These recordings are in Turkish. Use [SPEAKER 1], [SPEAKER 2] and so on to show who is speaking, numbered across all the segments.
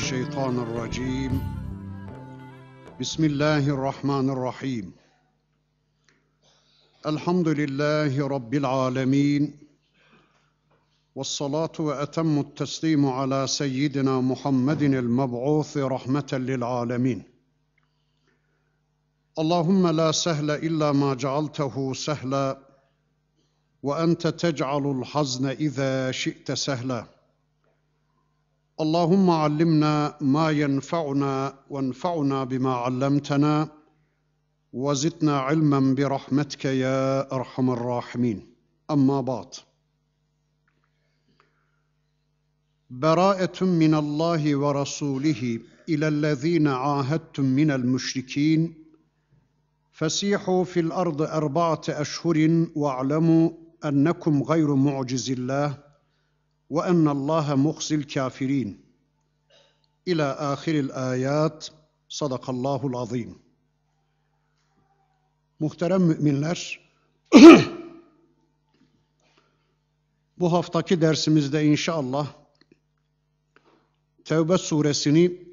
[SPEAKER 1] الشيطان الرجيم بسم الله الرحمن الرحيم الحمد لله رب العالمين والصلاه واتم التسليم على سيدنا محمد المبعوث رحمه للعالمين اللهم لا سهل الا ما جعلته سهلا وانت تجعل الحزن اذا شئت سهلا اللهم علمنا ما ينفعنا وانفعنا بما علمتنا وزدنا علما برحمتك يا ارحم الراحمين اما بعد براءه من الله ورسوله الى الذين عاهدتم من المشركين فسيحوا في الارض اربعه اشهر واعلموا انكم غير معجز الله ve ennallaha muhsil kafirin ila ahiril ayat sadakallahul azim. Muhterem müminler, bu haftaki dersimizde inşallah Tevbe suresini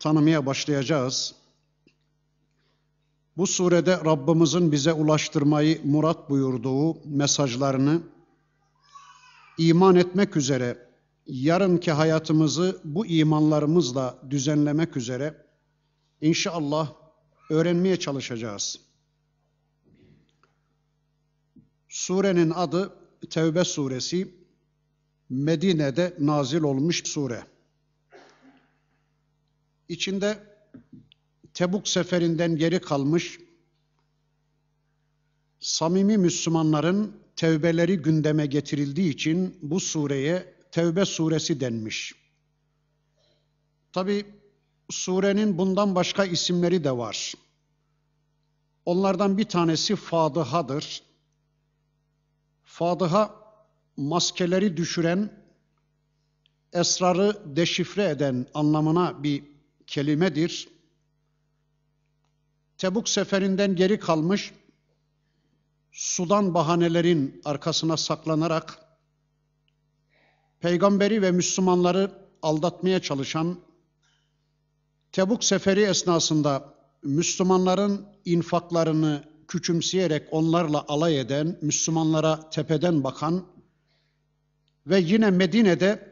[SPEAKER 1] tanımaya başlayacağız. Bu surede Rabbimizin bize ulaştırmayı murat buyurduğu mesajlarını iman etmek üzere yarınki hayatımızı bu imanlarımızla düzenlemek üzere inşallah öğrenmeye çalışacağız. Surenin adı Tevbe suresi Medine'de nazil olmuş sure. İçinde Tebuk seferinden geri kalmış samimi Müslümanların tevbeleri gündeme getirildiği için bu sureye Tevbe suresi denmiş. Tabi surenin bundan başka isimleri de var. Onlardan bir tanesi Fadıha'dır. Fadıha maskeleri düşüren, esrarı deşifre eden anlamına bir kelimedir. Tebuk seferinden geri kalmış sudan bahanelerin arkasına saklanarak peygamberi ve Müslümanları aldatmaya çalışan Tebuk seferi esnasında Müslümanların infaklarını küçümseyerek onlarla alay eden, Müslümanlara tepeden bakan ve yine Medine'de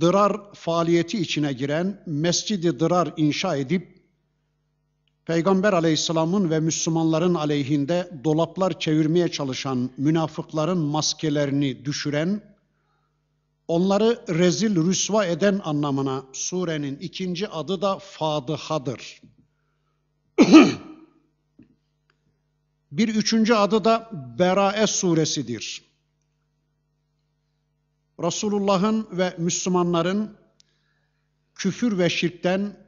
[SPEAKER 1] Dırar faaliyeti içine giren, Mescidi i Dırar inşa edip Peygamber aleyhisselamın ve Müslümanların aleyhinde dolaplar çevirmeye çalışan münafıkların maskelerini düşüren, onları rezil rüsva eden anlamına surenin ikinci adı da Fadıhadır. Bir üçüncü adı da Berae suresidir. Resulullah'ın ve Müslümanların küfür ve şirkten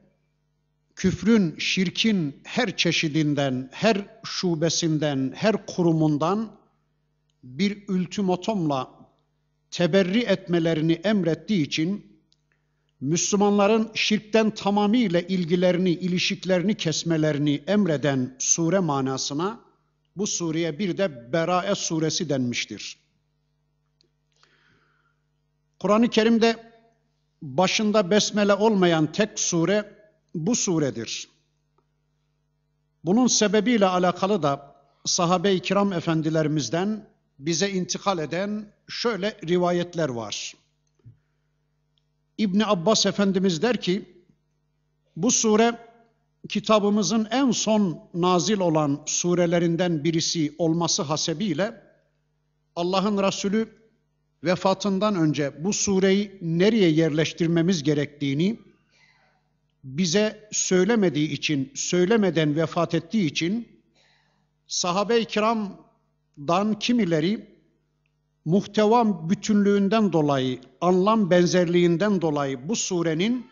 [SPEAKER 1] küfrün, şirkin her çeşidinden, her şubesinden, her kurumundan bir ultimatomla teberri etmelerini emrettiği için Müslümanların şirkten tamamıyla ilgilerini, ilişiklerini kesmelerini emreden sure manasına bu sureye bir de Berae suresi denmiştir. Kur'an-ı Kerim'de başında besmele olmayan tek sure bu suredir. Bunun sebebiyle alakalı da sahabe-i kiram efendilerimizden bize intikal eden şöyle rivayetler var. İbni Abbas Efendimiz der ki, bu sure kitabımızın en son nazil olan surelerinden birisi olması hasebiyle Allah'ın Resulü vefatından önce bu sureyi nereye yerleştirmemiz gerektiğini bize söylemediği için, söylemeden vefat ettiği için sahabe-i kiramdan kimileri muhtevam bütünlüğünden dolayı, anlam benzerliğinden dolayı bu surenin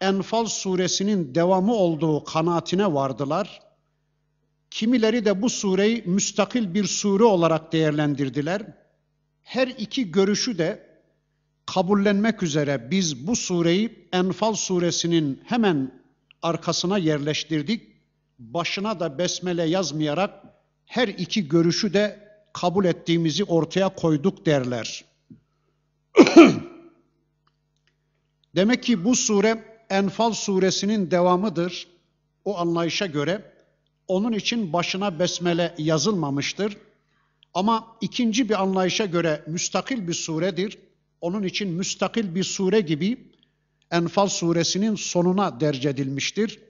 [SPEAKER 1] Enfal suresinin devamı olduğu kanaatine vardılar. Kimileri de bu sureyi müstakil bir sure olarak değerlendirdiler. Her iki görüşü de kabullenmek üzere biz bu sureyi Enfal suresinin hemen arkasına yerleştirdik. Başına da besmele yazmayarak her iki görüşü de kabul ettiğimizi ortaya koyduk derler. Demek ki bu sure Enfal suresinin devamıdır o anlayışa göre. Onun için başına besmele yazılmamıştır. Ama ikinci bir anlayışa göre müstakil bir suredir onun için müstakil bir sure gibi Enfal suresinin sonuna derc edilmiştir.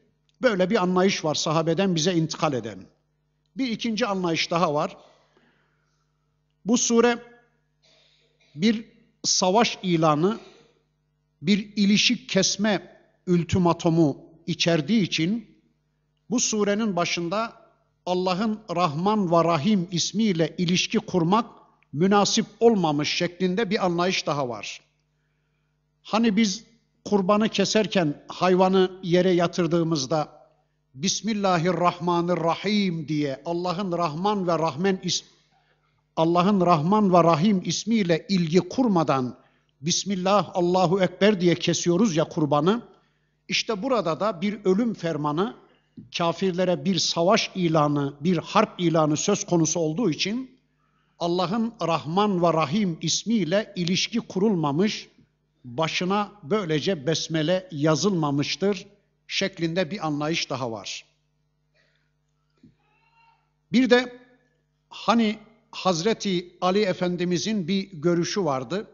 [SPEAKER 1] Böyle bir anlayış var sahabeden bize intikal eden. Bir ikinci anlayış daha var. Bu sure bir savaş ilanı, bir ilişi kesme ültimatomu içerdiği için bu surenin başında Allah'ın Rahman ve Rahim ismiyle ilişki kurmak münasip olmamış şeklinde bir anlayış daha var. Hani biz kurbanı keserken hayvanı yere yatırdığımızda Bismillahirrahmanirrahim diye Allah'ın Rahman ve Rahmen Allah'ın Rahman ve Rahim ismiyle ilgi kurmadan Bismillah Allahu Ekber diye kesiyoruz ya kurbanı. İşte burada da bir ölüm fermanı, kafirlere bir savaş ilanı, bir harp ilanı söz konusu olduğu için Allah'ın Rahman ve Rahim ismiyle ilişki kurulmamış, başına böylece besmele yazılmamıştır şeklinde bir anlayış daha var. Bir de hani Hazreti Ali Efendimizin bir görüşü vardı.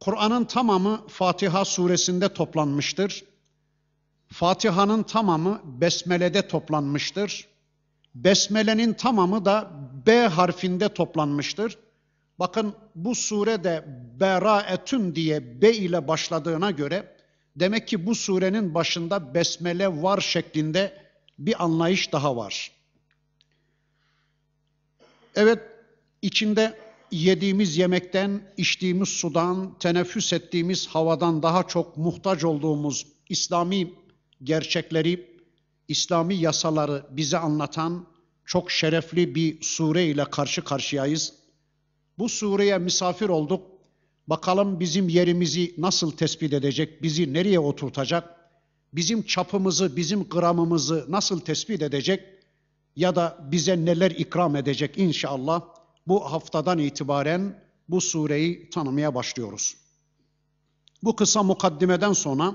[SPEAKER 1] Kur'an'ın tamamı Fatiha suresinde toplanmıştır. Fatiha'nın tamamı Besmele'de toplanmıştır. Besmele'nin tamamı da B harfinde toplanmıştır. Bakın bu sure de beraetün diye B ile başladığına göre demek ki bu surenin başında besmele var şeklinde bir anlayış daha var. Evet içinde yediğimiz yemekten, içtiğimiz sudan, teneffüs ettiğimiz havadan daha çok muhtaç olduğumuz İslami gerçekleri, İslami yasaları bize anlatan çok şerefli bir sure ile karşı karşıyayız. Bu sureye misafir olduk. Bakalım bizim yerimizi nasıl tespit edecek, bizi nereye oturtacak, bizim çapımızı, bizim gramımızı nasıl tespit edecek ya da bize neler ikram edecek inşallah bu haftadan itibaren bu sureyi tanımaya başlıyoruz. Bu kısa mukaddimeden sonra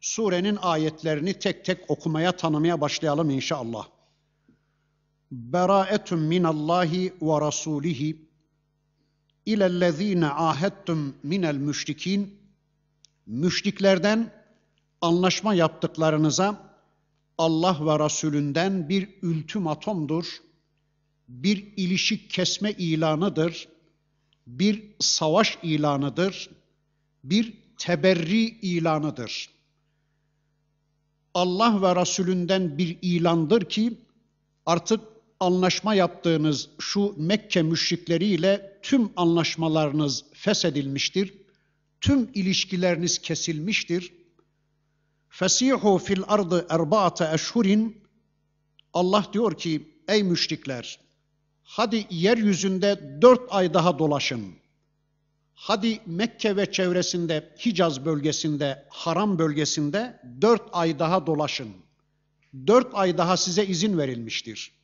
[SPEAKER 1] surenin ayetlerini tek tek okumaya, tanımaya başlayalım inşallah beraetun minallahi ve rasulihi ilellezine ahedtum minel müşrikin müşriklerden anlaşma yaptıklarınıza Allah ve Resulünden bir ultimatomdur, bir ilişik kesme ilanıdır, bir savaş ilanıdır, bir teberri ilanıdır. Allah ve Resulünden bir ilandır ki artık anlaşma yaptığınız şu Mekke müşrikleriyle tüm anlaşmalarınız feshedilmiştir. Tüm ilişkileriniz kesilmiştir. Fesihu fil ardı erbaate eşhurin Allah diyor ki ey müşrikler hadi yeryüzünde dört ay daha dolaşın. Hadi Mekke ve çevresinde Hicaz bölgesinde, Haram bölgesinde dört ay daha dolaşın. Dört ay daha size izin verilmiştir.''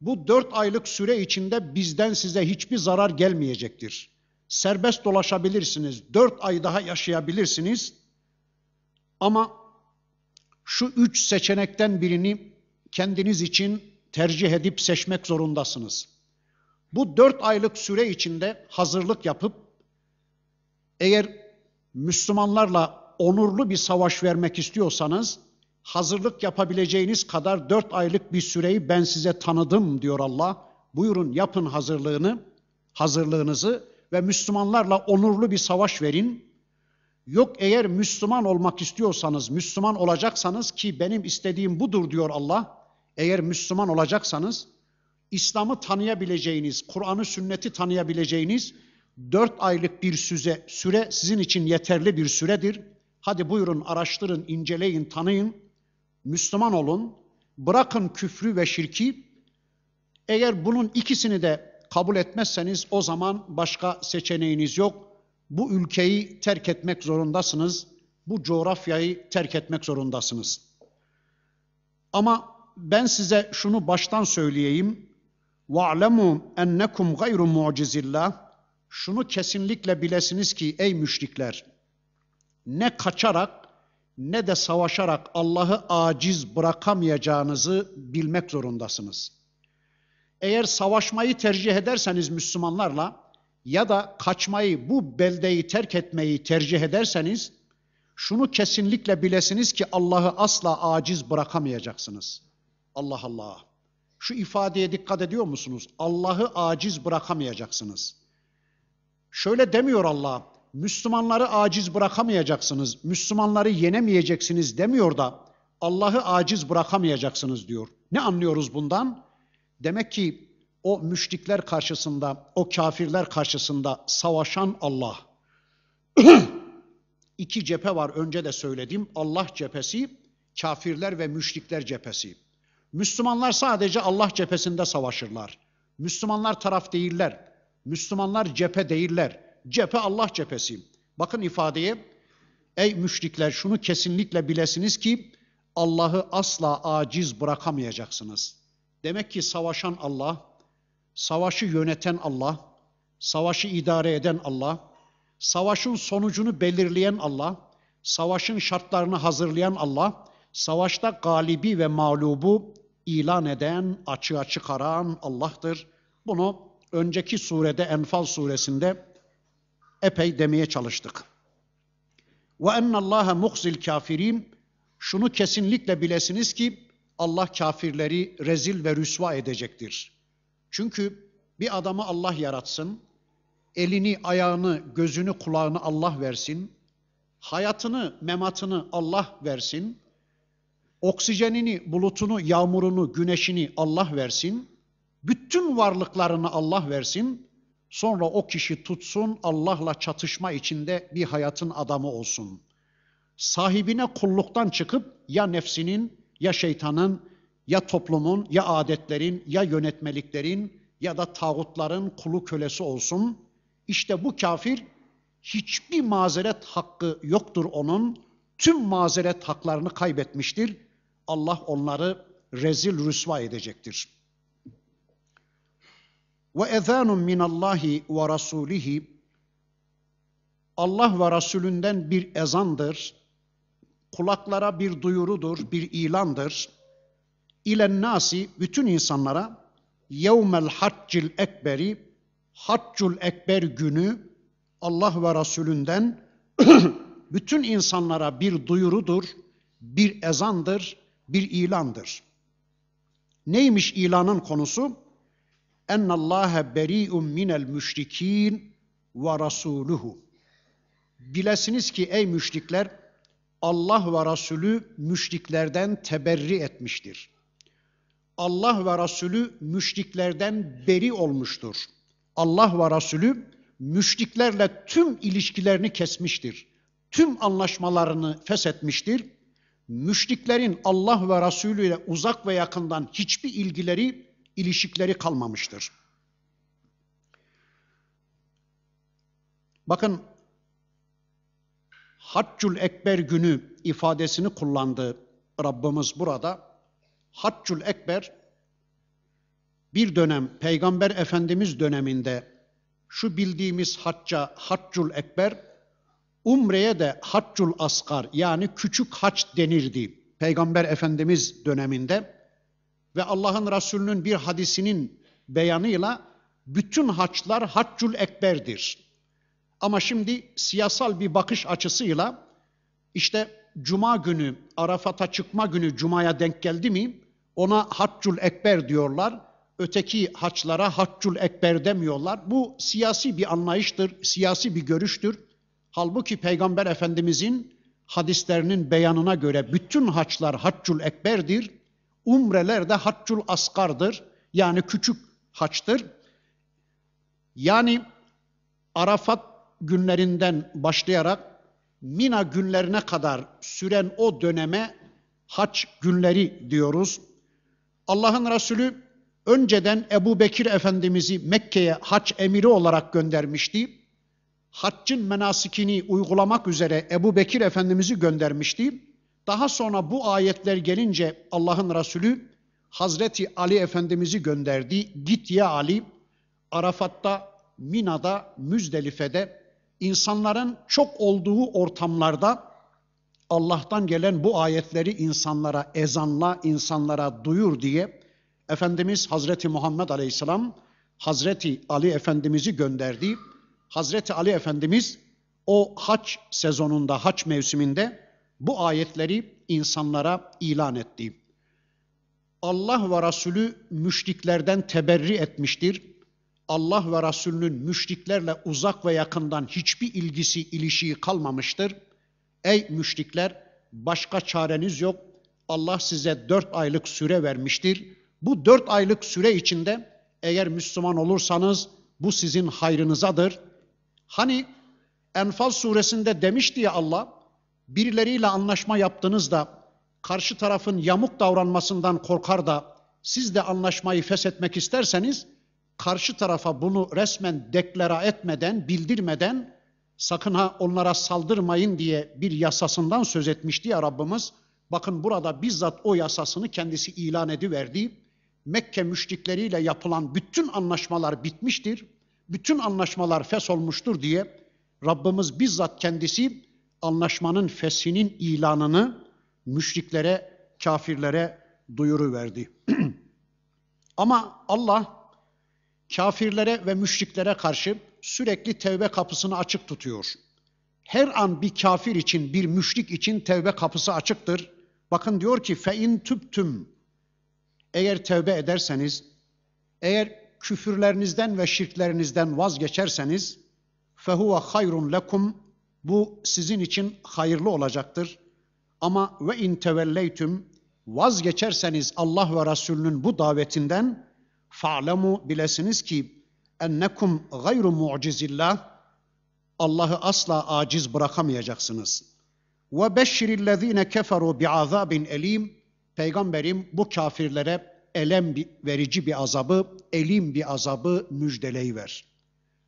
[SPEAKER 1] Bu dört aylık süre içinde bizden size hiçbir zarar gelmeyecektir. Serbest dolaşabilirsiniz, dört ay daha yaşayabilirsiniz. Ama şu üç seçenekten birini kendiniz için tercih edip seçmek zorundasınız. Bu dört aylık süre içinde hazırlık yapıp eğer Müslümanlarla onurlu bir savaş vermek istiyorsanız hazırlık yapabileceğiniz kadar dört aylık bir süreyi ben size tanıdım diyor Allah. Buyurun yapın hazırlığını, hazırlığınızı ve Müslümanlarla onurlu bir savaş verin. Yok eğer Müslüman olmak istiyorsanız, Müslüman olacaksanız ki benim istediğim budur diyor Allah. Eğer Müslüman olacaksanız İslam'ı tanıyabileceğiniz, Kur'an'ı sünneti tanıyabileceğiniz dört aylık bir süze süre sizin için yeterli bir süredir. Hadi buyurun araştırın, inceleyin, tanıyın. Müslüman olun, bırakın küfrü ve şirki. Eğer bunun ikisini de kabul etmezseniz o zaman başka seçeneğiniz yok. Bu ülkeyi terk etmek zorundasınız. Bu coğrafyayı terk etmek zorundasınız. Ama ben size şunu baştan söyleyeyim. وَعْلَمُوا اَنَّكُمْ غَيْرُ مُعْجِزِ اللّٰهِ Şunu kesinlikle bilesiniz ki ey müşrikler, ne kaçarak ne de savaşarak Allah'ı aciz bırakamayacağınızı bilmek zorundasınız. Eğer savaşmayı tercih ederseniz Müslümanlarla ya da kaçmayı, bu beldeyi terk etmeyi tercih ederseniz şunu kesinlikle bilesiniz ki Allah'ı asla aciz bırakamayacaksınız. Allah Allah. Şu ifadeye dikkat ediyor musunuz? Allah'ı aciz bırakamayacaksınız. Şöyle demiyor Allah. Müslümanları aciz bırakamayacaksınız, Müslümanları yenemeyeceksiniz demiyor da Allah'ı aciz bırakamayacaksınız diyor. Ne anlıyoruz bundan? Demek ki o müşrikler karşısında, o kafirler karşısında savaşan Allah. İki cephe var önce de söyledim. Allah cephesi, kafirler ve müşrikler cephesi. Müslümanlar sadece Allah cephesinde savaşırlar. Müslümanlar taraf değiller. Müslümanlar cephe değiller. Cephe Allah cephesi. Bakın ifadeye. Ey müşrikler şunu kesinlikle bilesiniz ki Allah'ı asla aciz bırakamayacaksınız. Demek ki savaşan Allah, savaşı yöneten Allah, savaşı idare eden Allah, savaşın sonucunu belirleyen Allah, savaşın şartlarını hazırlayan Allah, savaşta galibi ve mağlubu ilan eden, açığa çıkaran Allah'tır. Bunu önceki surede Enfal suresinde epey demeye çalıştık. Ve Allah'a muhzil kafirin şunu kesinlikle bilesiniz ki Allah kafirleri rezil ve rüsva edecektir. Çünkü bir adamı Allah yaratsın, elini, ayağını, gözünü, kulağını Allah versin, hayatını, mematını Allah versin, oksijenini, bulutunu, yağmurunu, güneşini Allah versin, bütün varlıklarını Allah versin, Sonra o kişi tutsun Allah'la çatışma içinde bir hayatın adamı olsun. Sahibine kulluktan çıkıp ya nefsinin ya şeytanın ya toplumun ya adetlerin ya yönetmeliklerin ya da tağutların kulu kölesi olsun. İşte bu kafir hiçbir mazeret hakkı yoktur onun. Tüm mazeret haklarını kaybetmiştir. Allah onları rezil rüsva edecektir.'' Ve ezanun minallahi ve rasulihi Allah ve Resulünden bir ezandır. Kulaklara bir duyurudur, bir ilandır. İlen nasi bütün insanlara yevmel haccil ekberi haccul ekber günü Allah ve Resulünden bütün insanlara bir duyurudur, bir ezandır, bir ilandır. Neymiş ilanın konusu? En اَنَّ اللّٰهَ بَر۪يءٌ müşrikin ve وَرَسُولُهُ Bilesiniz ki ey müşrikler, Allah ve Resulü müşriklerden teberri etmiştir. Allah ve Resulü müşriklerden beri olmuştur. Allah ve Resulü müşriklerle tüm ilişkilerini kesmiştir. Tüm anlaşmalarını feshetmiştir. Müşriklerin Allah ve Resulü ile uzak ve yakından hiçbir ilgileri ilişikleri kalmamıştır. Bakın Haccül Ekber günü ifadesini kullandı Rabbimiz burada. Haccül Ekber bir dönem Peygamber Efendimiz döneminde şu bildiğimiz hacca Haccül Ekber, Umre'ye de Haccül Asgar yani küçük haç denirdi Peygamber Efendimiz döneminde ve Allah'ın Resulü'nün bir hadisinin beyanıyla bütün haçlar haccül ekberdir. Ama şimdi siyasal bir bakış açısıyla işte cuma günü, Arafat'a çıkma günü cumaya denk geldi mi ona haccül ekber diyorlar. Öteki haçlara haccül ekber demiyorlar. Bu siyasi bir anlayıştır, siyasi bir görüştür. Halbuki Peygamber Efendimizin hadislerinin beyanına göre bütün haçlar haccül ekberdir Umreler de haccul askardır. Yani küçük haçtır. Yani Arafat günlerinden başlayarak Mina günlerine kadar süren o döneme haç günleri diyoruz. Allah'ın Resulü önceden Ebu Bekir Efendimiz'i Mekke'ye haç emiri olarak göndermişti. Haccın menasikini uygulamak üzere Ebu Bekir Efendimiz'i göndermişti. Daha sonra bu ayetler gelince Allah'ın Resulü Hazreti Ali Efendimiz'i gönderdi. Git ya Ali, Arafat'ta, Mina'da, Müzdelife'de, insanların çok olduğu ortamlarda Allah'tan gelen bu ayetleri insanlara ezanla, insanlara duyur diye Efendimiz Hazreti Muhammed Aleyhisselam Hazreti Ali Efendimiz'i gönderdi. Hazreti Ali Efendimiz o haç sezonunda, haç mevsiminde bu ayetleri insanlara ilan etti. Allah ve Resulü müşriklerden teberri etmiştir. Allah ve Resulünün müşriklerle uzak ve yakından hiçbir ilgisi, ilişiği kalmamıştır. Ey müşrikler, başka çareniz yok. Allah size dört aylık süre vermiştir. Bu dört aylık süre içinde eğer Müslüman olursanız bu sizin hayrınızadır. Hani Enfal suresinde demişti ya Allah, birileriyle anlaşma yaptığınızda karşı tarafın yamuk davranmasından korkar da siz de anlaşmayı feshetmek isterseniz karşı tarafa bunu resmen deklara etmeden, bildirmeden sakın ha onlara saldırmayın diye bir yasasından söz etmişti ya Rabbimiz. Bakın burada bizzat o yasasını kendisi ilan ediverdi. Mekke müşrikleriyle yapılan bütün anlaşmalar bitmiştir. Bütün anlaşmalar fes olmuştur diye Rabbimiz bizzat kendisi anlaşmanın fesinin ilanını müşriklere, kafirlere duyuru verdi. Ama Allah kafirlere ve müşriklere karşı sürekli tevbe kapısını açık tutuyor. Her an bir kafir için, bir müşrik için tevbe kapısı açıktır. Bakın diyor ki fein tüptüm. Eğer tevbe ederseniz, eğer küfürlerinizden ve şirklerinizden vazgeçerseniz fehuve hayrun lekum bu sizin için hayırlı olacaktır. Ama ve in tevelleytüm vazgeçerseniz Allah ve Resulünün bu davetinden fa'lemu bilesiniz ki ennekum gayru mu'cizillah Allah'ı asla aciz bırakamayacaksınız. Ve beşşirillezine keferu bi'azabin elim Peygamberim bu kafirlere elem verici bir azabı, elim bir azabı müjdeleyiver.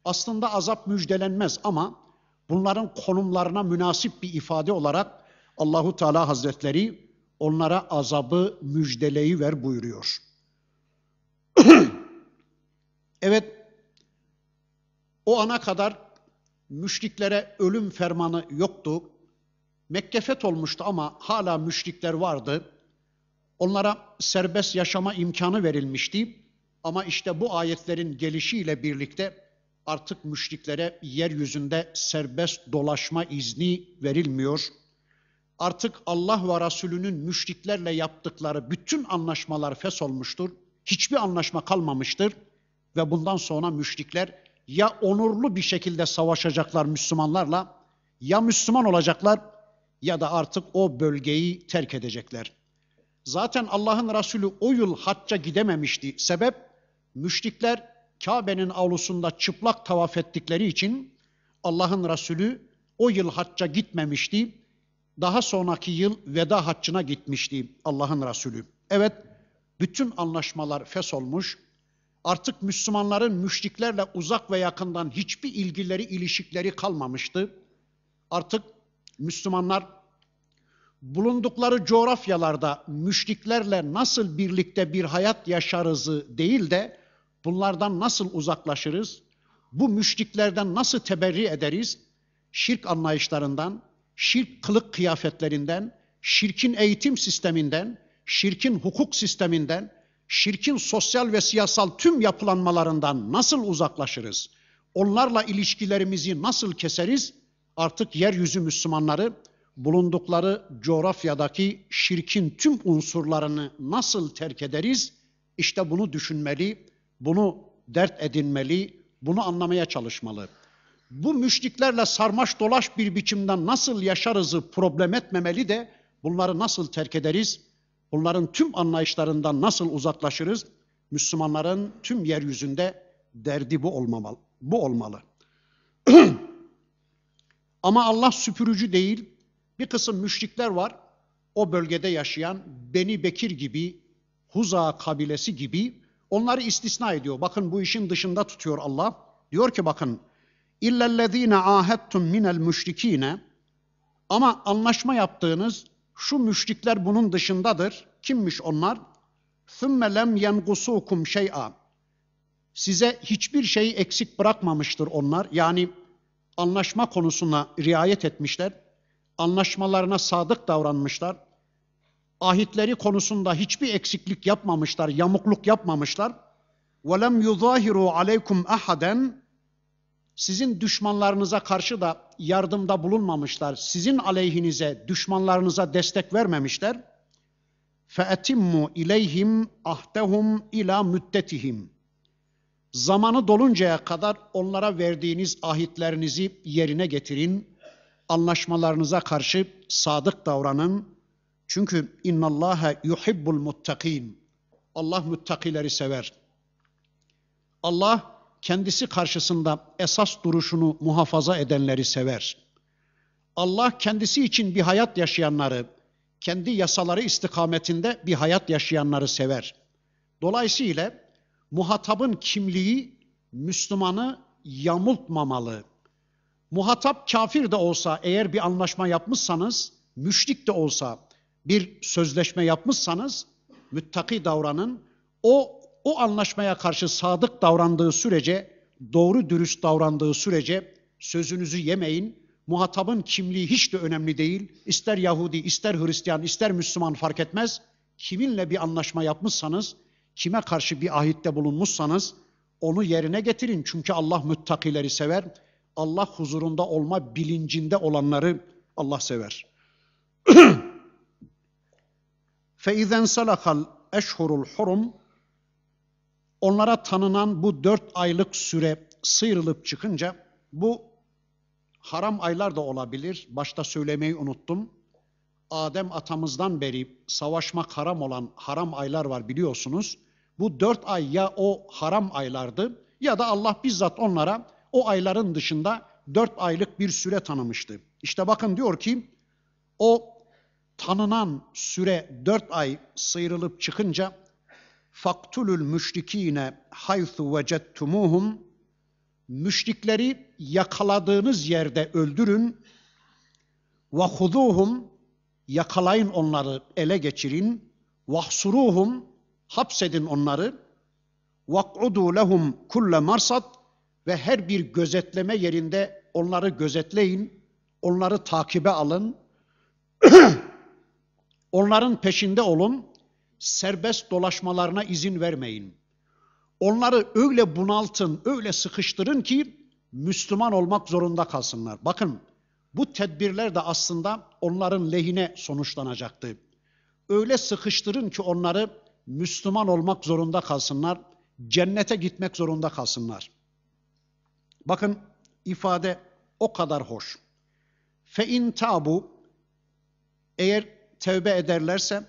[SPEAKER 1] Aslında azap müjdelenmez ama Bunların konumlarına münasip bir ifade olarak Allahu Teala Hazretleri onlara azabı müjdeleyi ver buyuruyor. evet, o ana kadar müşriklere ölüm fermanı yoktu. Mekke olmuştu ama hala müşrikler vardı. Onlara serbest yaşama imkanı verilmişti. Ama işte bu ayetlerin gelişiyle birlikte artık müşriklere yeryüzünde serbest dolaşma izni verilmiyor. Artık Allah ve Resulünün müşriklerle yaptıkları bütün anlaşmalar olmuştur. Hiçbir anlaşma kalmamıştır ve bundan sonra müşrikler ya onurlu bir şekilde savaşacaklar Müslümanlarla ya Müslüman olacaklar ya da artık o bölgeyi terk edecekler. Zaten Allah'ın Resulü o yıl hacca gidememişti. Sebep müşrikler Kabe'nin avlusunda çıplak tavaf ettikleri için Allah'ın Resulü o yıl hacca gitmemişti. Daha sonraki yıl veda haccına gitmişti Allah'ın Resulü. Evet, bütün anlaşmalar fes olmuş. Artık Müslümanların müşriklerle uzak ve yakından hiçbir ilgileri, ilişikleri kalmamıştı. Artık Müslümanlar bulundukları coğrafyalarda müşriklerle nasıl birlikte bir hayat yaşarızı değil de Bunlardan nasıl uzaklaşırız? Bu müşriklerden nasıl teberri ederiz? Şirk anlayışlarından, şirk kılık kıyafetlerinden, şirkin eğitim sisteminden, şirkin hukuk sisteminden, şirkin sosyal ve siyasal tüm yapılanmalarından nasıl uzaklaşırız? Onlarla ilişkilerimizi nasıl keseriz? Artık yeryüzü Müslümanları bulundukları coğrafyadaki şirkin tüm unsurlarını nasıl terk ederiz? İşte bunu düşünmeli, bunu dert edinmeli, bunu anlamaya çalışmalı. Bu müşriklerle sarmaş dolaş bir biçimden nasıl yaşarızı problem etmemeli de bunları nasıl terk ederiz, bunların tüm anlayışlarından nasıl uzaklaşırız, Müslümanların tüm yeryüzünde derdi bu olmamalı. Bu olmalı. Ama Allah süpürücü değil. Bir kısım müşrikler var. O bölgede yaşayan Beni Bekir gibi, Huza kabilesi gibi Onları istisna ediyor. Bakın bu işin dışında tutuyor Allah. Diyor ki bakın illellezine ahadtum minel müşrikine ama anlaşma yaptığınız şu müşrikler bunun dışındadır. Kimmiş onlar? Sümme lem yengusukum şey'a. Size hiçbir şeyi eksik bırakmamıştır onlar. Yani anlaşma konusuna riayet etmişler. Anlaşmalarına sadık davranmışlar ahitleri konusunda hiçbir eksiklik yapmamışlar, yamukluk yapmamışlar. وَلَمْ يُظَاهِرُوا عَلَيْكُمْ اَحَدًا Sizin düşmanlarınıza karşı da yardımda bulunmamışlar. Sizin aleyhinize, düşmanlarınıza destek vermemişler. فَاَتِمُّ اِلَيْهِمْ ahdehum ila müddetihim. Zamanı doluncaya kadar onlara verdiğiniz ahitlerinizi yerine getirin. Anlaşmalarınıza karşı sadık davranın çünkü innallaha yuhibbul muttakin. Allah muttakileri sever. Allah kendisi karşısında esas duruşunu muhafaza edenleri sever. Allah kendisi için bir hayat yaşayanları, kendi yasaları istikametinde bir hayat yaşayanları sever. Dolayısıyla muhatabın kimliği Müslümanı yamultmamalı. Muhatap kafir de olsa eğer bir anlaşma yapmışsanız, müşrik de olsa, bir sözleşme yapmışsanız müttaki davranın. O o anlaşmaya karşı sadık davrandığı sürece, doğru dürüst davrandığı sürece sözünüzü yemeyin. Muhatabın kimliği hiç de önemli değil. İster Yahudi, ister Hristiyan, ister Müslüman fark etmez. Kiminle bir anlaşma yapmışsanız, kime karşı bir ahitte bulunmuşsanız onu yerine getirin. Çünkü Allah müttakileri sever. Allah huzurunda olma bilincinde olanları Allah sever. فَاِذَنْ سَلَخَ الْاَشْهُرُ الْحُرُمْ Onlara tanınan bu dört aylık süre sıyrılıp çıkınca bu haram aylar da olabilir. Başta söylemeyi unuttum. Adem atamızdan beri savaşmak haram olan haram aylar var biliyorsunuz. Bu dört ay ya o haram aylardı ya da Allah bizzat onlara o ayların dışında dört aylık bir süre tanımıştı. İşte bakın diyor ki o tanınan süre dört ay sıyrılıp çıkınca faktulul müşrikine haythu vecettumuhum müşrikleri yakaladığınız yerde öldürün ve huduhum yakalayın onları ele geçirin vahsuruhum hapsedin onları vak'udu lehum kulle marsat ve her bir gözetleme yerinde onları gözetleyin onları takibe alın Onların peşinde olun, serbest dolaşmalarına izin vermeyin. Onları öyle bunaltın, öyle sıkıştırın ki Müslüman olmak zorunda kalsınlar. Bakın bu tedbirler de aslında onların lehine sonuçlanacaktı. Öyle sıkıştırın ki onları Müslüman olmak zorunda kalsınlar, cennete gitmek zorunda kalsınlar. Bakın ifade o kadar hoş. Fe in tabu eğer tevbe ederlerse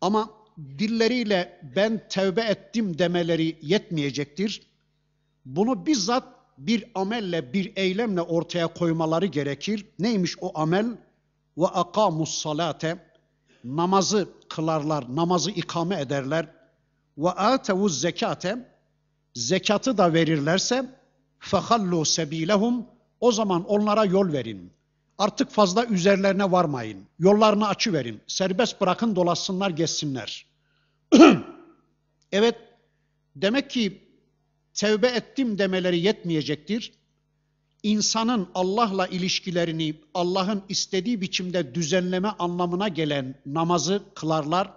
[SPEAKER 1] ama dilleriyle ben tevbe ettim demeleri yetmeyecektir. Bunu bizzat bir amelle, bir eylemle ortaya koymaları gerekir. Neymiş o amel? Ve akamus salate namazı kılarlar, namazı ikame ederler. Ve atevuz zekate zekatı da verirlerse fehallu sebilehum o zaman onlara yol verin. Artık fazla üzerlerine varmayın. Yollarını açıverin. Serbest bırakın dolaşsınlar, geçsinler. evet, demek ki tevbe ettim demeleri yetmeyecektir. İnsanın Allah'la ilişkilerini Allah'ın istediği biçimde düzenleme anlamına gelen namazı kılarlar.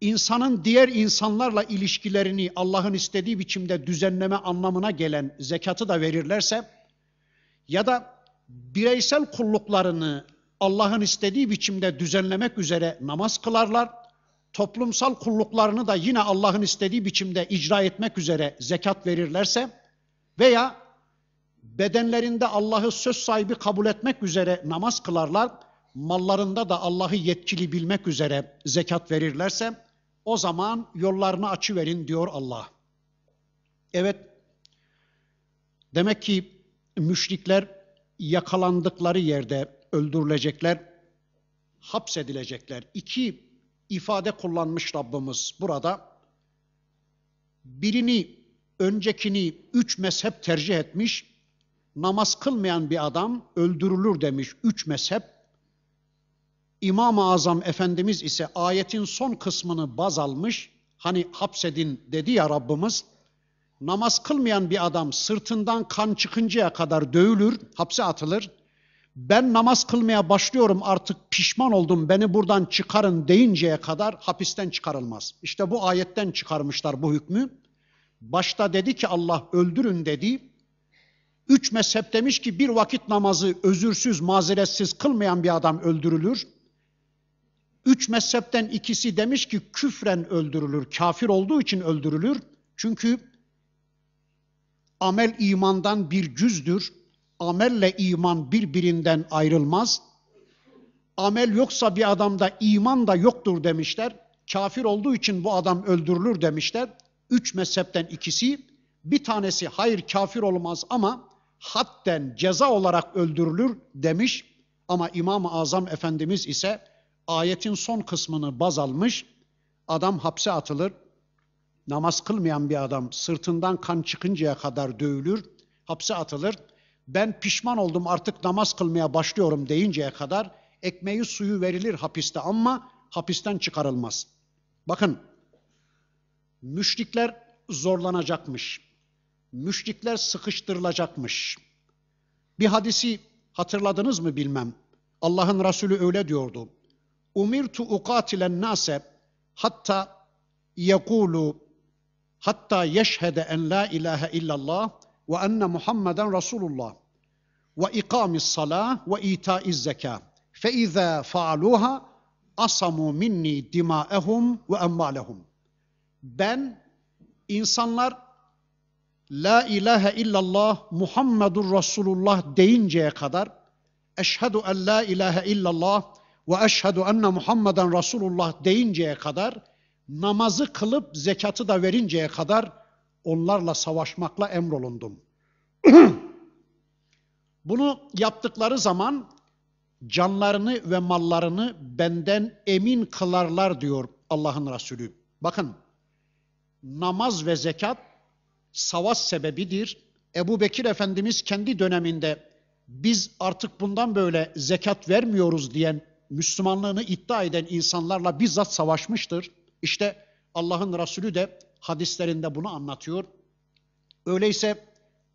[SPEAKER 1] İnsanın diğer insanlarla ilişkilerini Allah'ın istediği biçimde düzenleme anlamına gelen zekatı da verirlerse ya da bireysel kulluklarını Allah'ın istediği biçimde düzenlemek üzere namaz kılarlar. Toplumsal kulluklarını da yine Allah'ın istediği biçimde icra etmek üzere zekat verirlerse veya bedenlerinde Allah'ı söz sahibi kabul etmek üzere namaz kılarlar, mallarında da Allah'ı yetkili bilmek üzere zekat verirlerse o zaman yollarını açıverin diyor Allah. Evet, demek ki müşrikler yakalandıkları yerde öldürülecekler, hapsedilecekler. İki ifade kullanmış Rabbimiz burada. Birini, öncekini üç mezhep tercih etmiş. Namaz kılmayan bir adam öldürülür demiş üç mezhep. İmam-ı Azam Efendimiz ise ayetin son kısmını baz almış. Hani hapsedin dedi ya Rabbimiz namaz kılmayan bir adam sırtından kan çıkıncaya kadar dövülür, hapse atılır. Ben namaz kılmaya başlıyorum artık pişman oldum beni buradan çıkarın deyinceye kadar hapisten çıkarılmaz. İşte bu ayetten çıkarmışlar bu hükmü. Başta dedi ki Allah öldürün dedi. Üç mezhep demiş ki bir vakit namazı özürsüz, mazeretsiz kılmayan bir adam öldürülür. Üç mezhepten ikisi demiş ki küfren öldürülür, kafir olduğu için öldürülür. Çünkü Amel imandan bir cüzdür. Amelle iman birbirinden ayrılmaz. Amel yoksa bir adamda iman da yoktur demişler. Kafir olduğu için bu adam öldürülür demişler. Üç mezhepten ikisi. Bir tanesi hayır kafir olmaz ama hatten ceza olarak öldürülür demiş. Ama İmam-ı Azam Efendimiz ise ayetin son kısmını baz almış. Adam hapse atılır, namaz kılmayan bir adam sırtından kan çıkıncaya kadar dövülür, hapse atılır. Ben pişman oldum artık namaz kılmaya başlıyorum deyinceye kadar ekmeği suyu verilir hapiste ama hapisten çıkarılmaz. Bakın müşrikler zorlanacakmış. Müşrikler sıkıştırılacakmış. Bir hadisi hatırladınız mı bilmem. Allah'ın Resulü öyle diyordu. Umirtu ukatilen nase hatta yekulu hatta yeşhede en la ilahe illallah ve enne Muhammeden Resulullah ve ikamis salah ve itaiz zeka fe izâ faaluha asamu minni dimâehum ve emmalehum ben insanlar la ilahe illallah Muhammedur Resulullah deyinceye kadar eşhedü en la ilahe illallah ve eşhedü enne Muhammeden Resulullah deyinceye kadar namazı kılıp zekatı da verinceye kadar onlarla savaşmakla emrolundum. Bunu yaptıkları zaman canlarını ve mallarını benden emin kılarlar diyor Allah'ın Resulü. Bakın namaz ve zekat savaş sebebidir. Ebu Bekir Efendimiz kendi döneminde biz artık bundan böyle zekat vermiyoruz diyen Müslümanlığını iddia eden insanlarla bizzat savaşmıştır. İşte Allah'ın Resulü de hadislerinde bunu anlatıyor. Öyleyse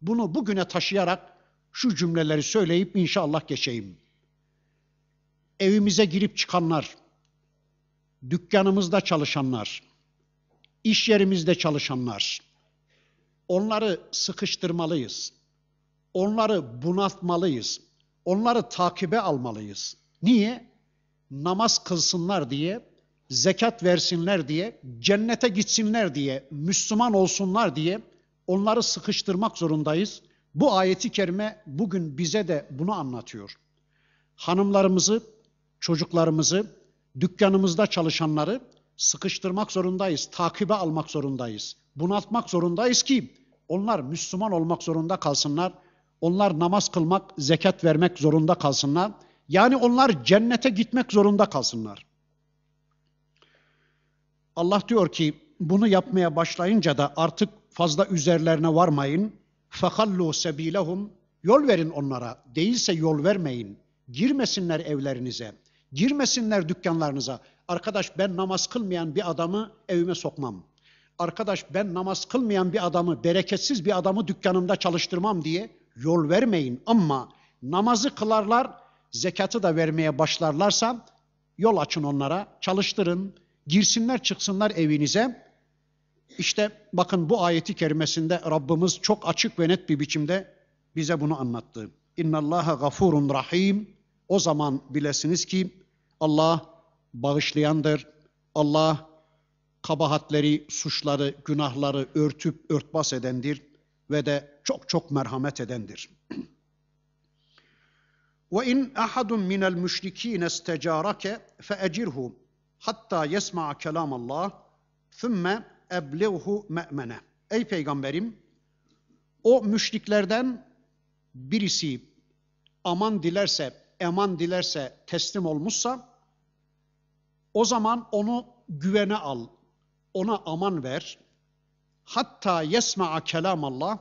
[SPEAKER 1] bunu bugüne taşıyarak şu cümleleri söyleyip inşallah geçeyim. Evimize girip çıkanlar, dükkanımızda çalışanlar, iş yerimizde çalışanlar, onları sıkıştırmalıyız. Onları bunaltmalıyız. Onları takibe almalıyız. Niye? Namaz kılsınlar diye zekat versinler diye, cennete gitsinler diye, Müslüman olsunlar diye onları sıkıştırmak zorundayız. Bu ayeti kerime bugün bize de bunu anlatıyor. Hanımlarımızı, çocuklarımızı, dükkanımızda çalışanları sıkıştırmak zorundayız, takibe almak zorundayız. Bunaltmak zorundayız ki onlar Müslüman olmak zorunda kalsınlar. Onlar namaz kılmak, zekat vermek zorunda kalsınlar. Yani onlar cennete gitmek zorunda kalsınlar. Allah diyor ki bunu yapmaya başlayınca da artık fazla üzerlerine varmayın. Fakallu sebilehum yol verin onlara. Değilse yol vermeyin. Girmesinler evlerinize. Girmesinler dükkanlarınıza. Arkadaş ben namaz kılmayan bir adamı evime sokmam. Arkadaş ben namaz kılmayan bir adamı, bereketsiz bir adamı dükkanımda çalıştırmam diye yol vermeyin. Ama namazı kılarlar, zekatı da vermeye başlarlarsa yol açın onlara, çalıştırın, Girsinler çıksınlar evinize. İşte bakın bu ayeti kerimesinde Rabbimiz çok açık ve net bir biçimde bize bunu anlattı. İnna Allaha gafurun rahim. O zaman bilesiniz ki Allah bağışlayandır. Allah kabahatleri, suçları, günahları örtüp örtbas edendir ve de çok çok merhamet edendir. Ve in ahadun minel müşrikîne istecarake fe ecirhu hatta yesma kelam Allah thumma eblevhu me'mene. Ey peygamberim o müşriklerden birisi aman dilerse, eman dilerse, teslim olmuşsa o zaman onu güvene al, ona aman ver. Hatta yesma'a kelam Allah.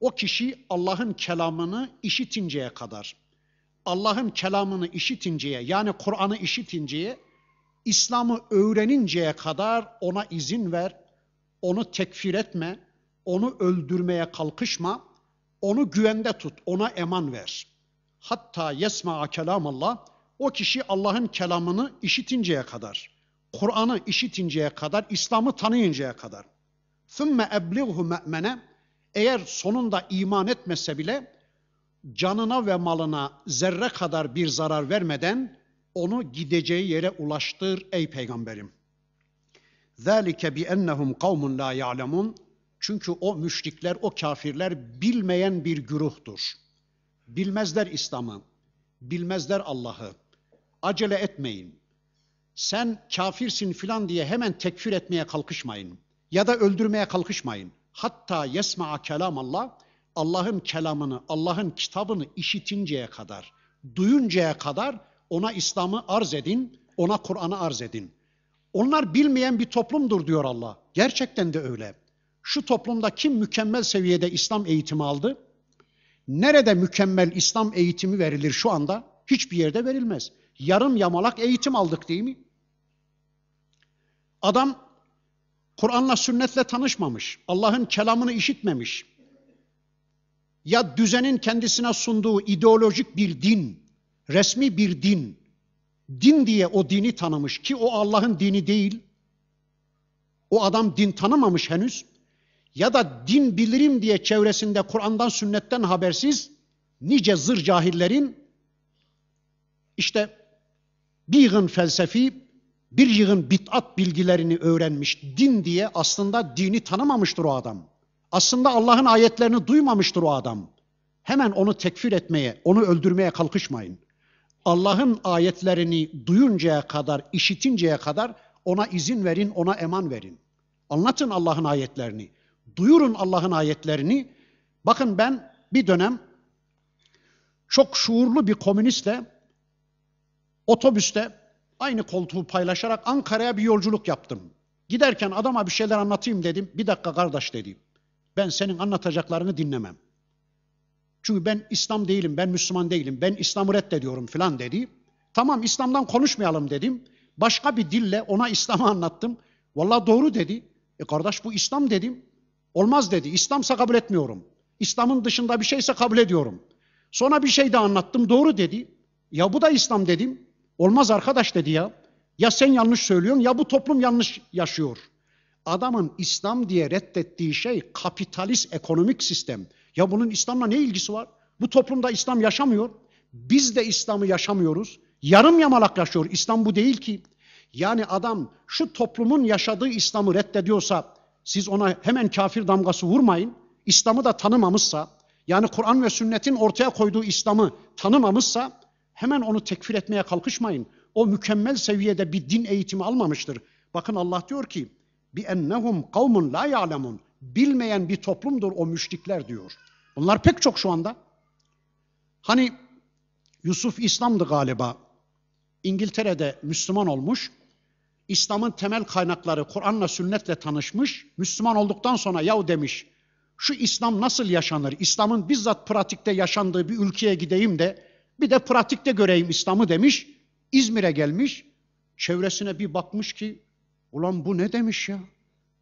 [SPEAKER 1] O kişi Allah'ın kelamını işitinceye kadar. Allah'ın kelamını işitinceye yani Kur'an'ı işitinceye İslam'ı öğreninceye kadar ona izin ver, onu tekfir etme, onu öldürmeye kalkışma, onu güvende tut, ona eman ver. Hatta yesma kelamallah, o kişi Allah'ın kelamını işitinceye kadar, Kur'an'ı işitinceye kadar, İslam'ı tanıyıncaya kadar. Sümme eblighu me'mene, eğer sonunda iman etmese bile canına ve malına zerre kadar bir zarar vermeden onu gideceği yere ulaştır ey peygamberim. Zalike bi ennehum kavmun la ya'lemun. Çünkü o müşrikler, o kafirler bilmeyen bir güruhtur. Bilmezler İslam'ı, bilmezler Allah'ı. Acele etmeyin. Sen kafirsin filan diye hemen tekfir etmeye kalkışmayın. Ya da öldürmeye kalkışmayın. Hatta yesma'a kelam Allah, Allah'ın kelamını, Allah'ın kitabını işitinceye kadar, duyuncaya kadar ona İslam'ı arz edin, ona Kur'an'ı arz edin. Onlar bilmeyen bir toplumdur diyor Allah. Gerçekten de öyle. Şu toplumda kim mükemmel seviyede İslam eğitimi aldı? Nerede mükemmel İslam eğitimi verilir şu anda? Hiçbir yerde verilmez. Yarım yamalak eğitim aldık değil mi? Adam Kur'an'la sünnetle tanışmamış. Allah'ın kelamını işitmemiş. Ya düzenin kendisine sunduğu ideolojik bir din resmi bir din, din diye o dini tanımış ki o Allah'ın dini değil. O adam din tanımamış henüz. Ya da din bilirim diye çevresinde Kur'an'dan sünnetten habersiz nice zır cahillerin işte bir yığın felsefi, bir yığın bit'at bilgilerini öğrenmiş din diye aslında dini tanımamıştır o adam. Aslında Allah'ın ayetlerini duymamıştır o adam. Hemen onu tekfir etmeye, onu öldürmeye kalkışmayın. Allah'ın ayetlerini duyuncaya kadar, işitinceye kadar ona izin verin, ona eman verin. Anlatın Allah'ın ayetlerini. Duyurun Allah'ın ayetlerini. Bakın ben bir dönem çok şuurlu bir komünistle otobüste aynı koltuğu paylaşarak Ankara'ya bir yolculuk yaptım. Giderken adama bir şeyler anlatayım dedim. Bir dakika kardeş dedim. Ben senin anlatacaklarını dinlemem. Çünkü ben İslam değilim, ben Müslüman değilim, ben İslam'ı reddediyorum filan dedi. Tamam İslam'dan konuşmayalım dedim. Başka bir dille ona İslam'ı anlattım. Valla doğru dedi. E kardeş bu İslam dedim. Olmaz dedi. İslamsa kabul etmiyorum. İslam'ın dışında bir şeyse kabul ediyorum. Sonra bir şey de anlattım. Doğru dedi. Ya bu da İslam dedim. Olmaz arkadaş dedi ya. Ya sen yanlış söylüyorsun ya bu toplum yanlış yaşıyor. Adamın İslam diye reddettiği şey kapitalist ekonomik sistem. Ya bunun İslam'la ne ilgisi var? Bu toplumda İslam yaşamıyor. Biz de İslam'ı yaşamıyoruz. Yarım yamalak yaşıyor. İslam bu değil ki. Yani adam şu toplumun yaşadığı İslam'ı reddediyorsa siz ona hemen kafir damgası vurmayın. İslam'ı da tanımamışsa yani Kur'an ve sünnetin ortaya koyduğu İslam'ı tanımamışsa hemen onu tekfir etmeye kalkışmayın. O mükemmel seviyede bir din eğitimi almamıştır. Bakın Allah diyor ki bi ennehum kavmun la ya'lemun bilmeyen bir toplumdur o müşrikler diyor. Bunlar pek çok şu anda. Hani Yusuf İslam'dı galiba. İngiltere'de Müslüman olmuş. İslam'ın temel kaynakları Kur'an'la sünnetle tanışmış. Müslüman olduktan sonra yahu demiş şu İslam nasıl yaşanır? İslam'ın bizzat pratikte yaşandığı bir ülkeye gideyim de bir de pratikte göreyim İslam'ı demiş. İzmir'e gelmiş. Çevresine bir bakmış ki ulan bu ne demiş ya?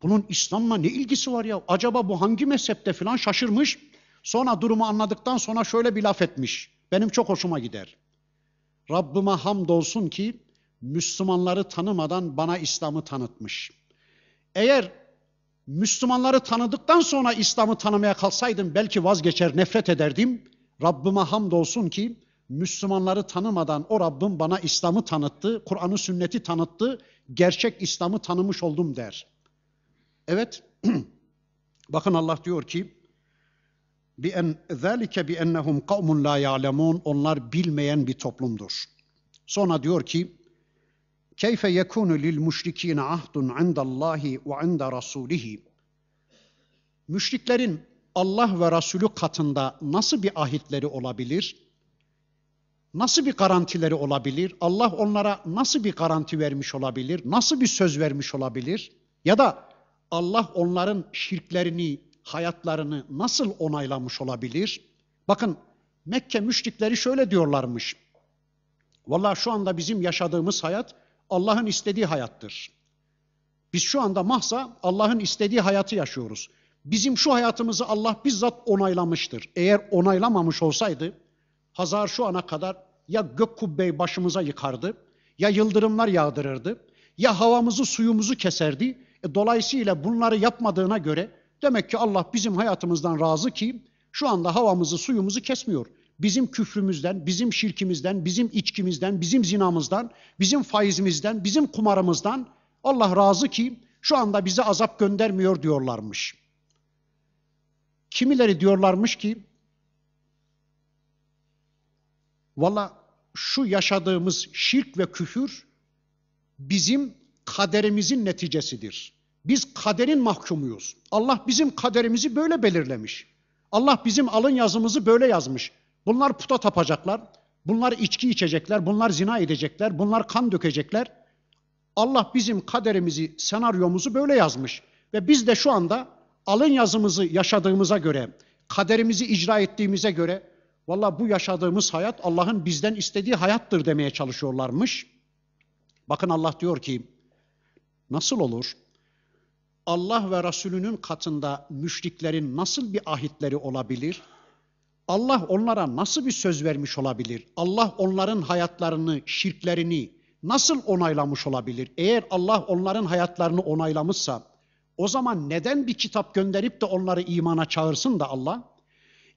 [SPEAKER 1] Bunun İslam'la ne ilgisi var ya? Acaba bu hangi mezhepte falan şaşırmış. Sonra durumu anladıktan sonra şöyle bir laf etmiş. Benim çok hoşuma gider. Rabbime hamdolsun ki Müslümanları tanımadan bana İslam'ı tanıtmış. Eğer Müslümanları tanıdıktan sonra İslam'ı tanımaya kalsaydım belki vazgeçer, nefret ederdim. Rabbime hamdolsun ki Müslümanları tanımadan o Rabbim bana İslam'ı tanıttı, Kur'an'ı sünneti tanıttı, gerçek İslam'ı tanımış oldum der.'' Evet, bakın Allah diyor ki, bi en zalike bi ennehum kavmun la ya'lemun onlar bilmeyen bir toplumdur. Sonra diyor ki keyfe yekunu lil müşrikine ahdun indallahi ve inda rasulihi Müşriklerin Allah ve Resulü katında nasıl bir ahitleri olabilir? Nasıl bir garantileri olabilir? Allah onlara nasıl bir garanti vermiş olabilir? Nasıl bir söz vermiş olabilir? Ya da Allah onların şirklerini, hayatlarını nasıl onaylamış olabilir? Bakın Mekke müşrikleri şöyle diyorlarmış. Valla şu anda bizim yaşadığımız hayat Allah'ın istediği hayattır. Biz şu anda mahsa Allah'ın istediği hayatı yaşıyoruz. Bizim şu hayatımızı Allah bizzat onaylamıştır. Eğer onaylamamış olsaydı Hazar şu ana kadar ya gök kubbeyi başımıza yıkardı, ya yıldırımlar yağdırırdı, ya havamızı suyumuzu keserdi, e, dolayısıyla bunları yapmadığına göre demek ki Allah bizim hayatımızdan razı ki şu anda havamızı, suyumuzu kesmiyor. Bizim küfrümüzden, bizim şirkimizden, bizim içkimizden, bizim zinamızdan, bizim faizimizden, bizim kumarımızdan Allah razı ki şu anda bize azap göndermiyor diyorlarmış. Kimileri diyorlarmış ki valla şu yaşadığımız şirk ve küfür bizim kaderimizin neticesidir. Biz kaderin mahkumuyuz. Allah bizim kaderimizi böyle belirlemiş. Allah bizim alın yazımızı böyle yazmış. Bunlar puta tapacaklar, bunlar içki içecekler, bunlar zina edecekler, bunlar kan dökecekler. Allah bizim kaderimizi, senaryomuzu böyle yazmış. Ve biz de şu anda alın yazımızı yaşadığımıza göre, kaderimizi icra ettiğimize göre, valla bu yaşadığımız hayat Allah'ın bizden istediği hayattır demeye çalışıyorlarmış. Bakın Allah diyor ki, Nasıl olur? Allah ve Resulünün katında müşriklerin nasıl bir ahitleri olabilir? Allah onlara nasıl bir söz vermiş olabilir? Allah onların hayatlarını, şirklerini nasıl onaylamış olabilir? Eğer Allah onların hayatlarını onaylamışsa o zaman neden bir kitap gönderip de onları imana çağırsın da Allah?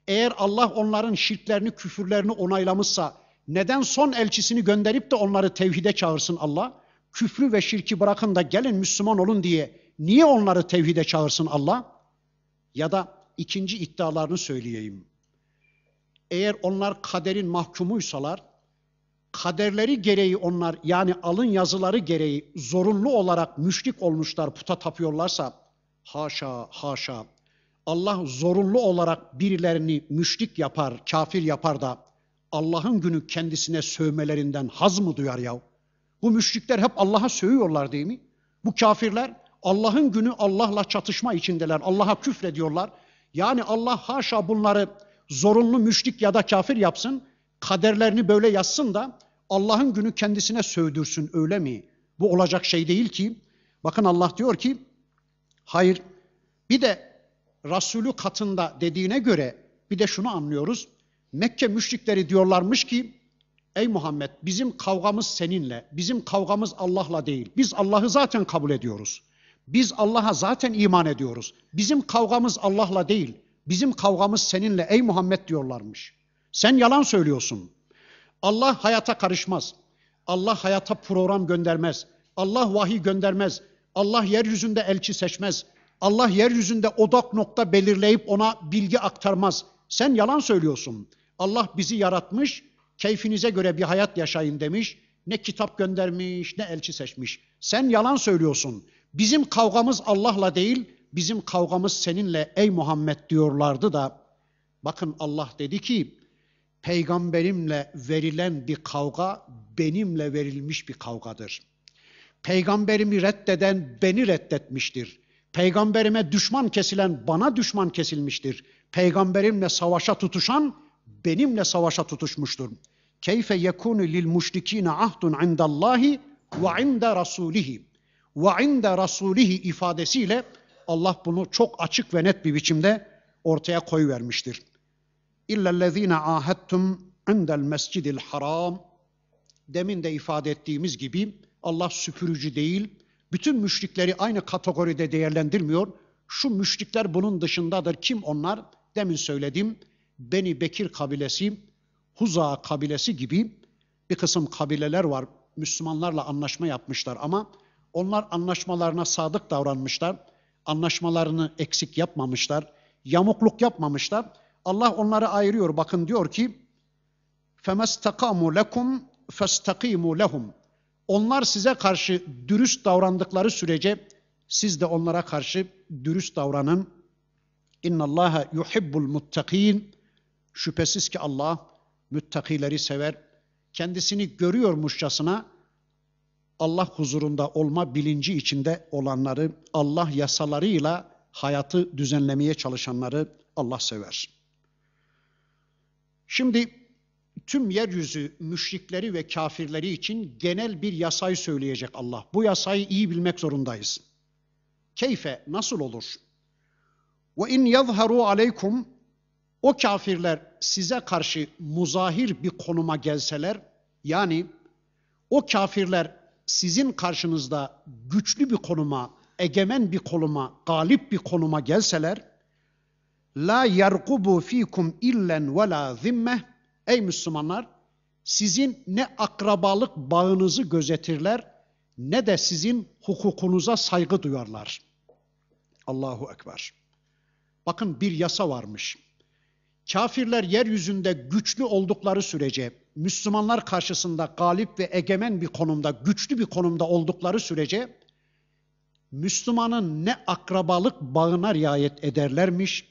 [SPEAKER 1] Eğer Allah onların şirklerini, küfürlerini onaylamışsa neden son elçisini gönderip de onları tevhide çağırsın Allah? küfrü ve şirki bırakın da gelin Müslüman olun diye niye onları tevhide çağırsın Allah? Ya da ikinci iddialarını söyleyeyim. Eğer onlar kaderin mahkumuysalar, kaderleri gereği onlar yani alın yazıları gereği zorunlu olarak müşrik olmuşlar, puta tapıyorlarsa haşa haşa Allah zorunlu olarak birilerini müşrik yapar, kafir yapar da Allah'ın günü kendisine sövmelerinden haz mı duyar yahu? Bu müşrikler hep Allah'a sövüyorlar değil mi? Bu kafirler Allah'ın günü Allah'la çatışma içindeler. Allah'a küfrediyorlar. Yani Allah haşa bunları zorunlu müşrik ya da kafir yapsın, kaderlerini böyle yazsın da Allah'ın günü kendisine sövdürsün öyle mi? Bu olacak şey değil ki. Bakın Allah diyor ki, hayır bir de Resulü katında dediğine göre bir de şunu anlıyoruz. Mekke müşrikleri diyorlarmış ki Ey Muhammed bizim kavgamız seninle, bizim kavgamız Allah'la değil. Biz Allah'ı zaten kabul ediyoruz. Biz Allah'a zaten iman ediyoruz. Bizim kavgamız Allah'la değil. Bizim kavgamız seninle ey Muhammed diyorlarmış. Sen yalan söylüyorsun. Allah hayata karışmaz. Allah hayata program göndermez. Allah vahiy göndermez. Allah yeryüzünde elçi seçmez. Allah yeryüzünde odak nokta belirleyip ona bilgi aktarmaz. Sen yalan söylüyorsun. Allah bizi yaratmış, keyfinize göre bir hayat yaşayın demiş. Ne kitap göndermiş, ne elçi seçmiş. Sen yalan söylüyorsun. Bizim kavgamız Allah'la değil, bizim kavgamız seninle ey Muhammed diyorlardı da. Bakın Allah dedi ki, peygamberimle verilen bir kavga benimle verilmiş bir kavgadır. Peygamberimi reddeden beni reddetmiştir. Peygamberime düşman kesilen bana düşman kesilmiştir. Peygamberimle savaşa tutuşan benimle savaşa tutuşmuştur keyfe yekunu lil müşrikine ahdun indallahi ve inde rasulihi ve inde rasulihi ifadesiyle Allah bunu çok açık ve net bir biçimde ortaya koyvermiştir. İllellezine ahadtum indel mescidil haram demin de ifade ettiğimiz gibi Allah süpürücü değil, bütün müşrikleri aynı kategoride değerlendirmiyor. Şu müşrikler bunun dışındadır. Kim onlar? Demin söyledim. Beni Bekir kabilesi, Huza kabilesi gibi bir kısım kabileler var. Müslümanlarla anlaşma yapmışlar ama onlar anlaşmalarına sadık davranmışlar. Anlaşmalarını eksik yapmamışlar. Yamukluk yapmamışlar. Allah onları ayırıyor. Bakın diyor ki فَمَسْتَقَامُوا لَكُمْ فَاسْتَقِيمُوا لَهُمْ Onlar size karşı dürüst davrandıkları sürece siz de onlara karşı dürüst davranın. İnna Allaha yuhibbul muttakin. Şüphesiz ki Allah müttakileri sever, kendisini görüyormuşçasına Allah huzurunda olma bilinci içinde olanları, Allah yasalarıyla hayatı düzenlemeye çalışanları Allah sever. Şimdi tüm yeryüzü müşrikleri ve kafirleri için genel bir yasayı söyleyecek Allah. Bu yasayı iyi bilmek zorundayız. Keyfe nasıl olur? Ve in yazharu aleykum o kafirler size karşı muzahir bir konuma gelseler, yani o kafirler sizin karşınızda güçlü bir konuma, egemen bir konuma, galip bir konuma gelseler, la yerkubu fikum illen ve la zimme ey Müslümanlar sizin ne akrabalık bağınızı gözetirler ne de sizin hukukunuza saygı duyarlar. Allahu Ekber. Bakın bir yasa varmış. Kafirler yeryüzünde güçlü oldukları sürece, Müslümanlar karşısında galip ve egemen bir konumda, güçlü bir konumda oldukları sürece Müslümanın ne akrabalık bağına riayet ederlermiş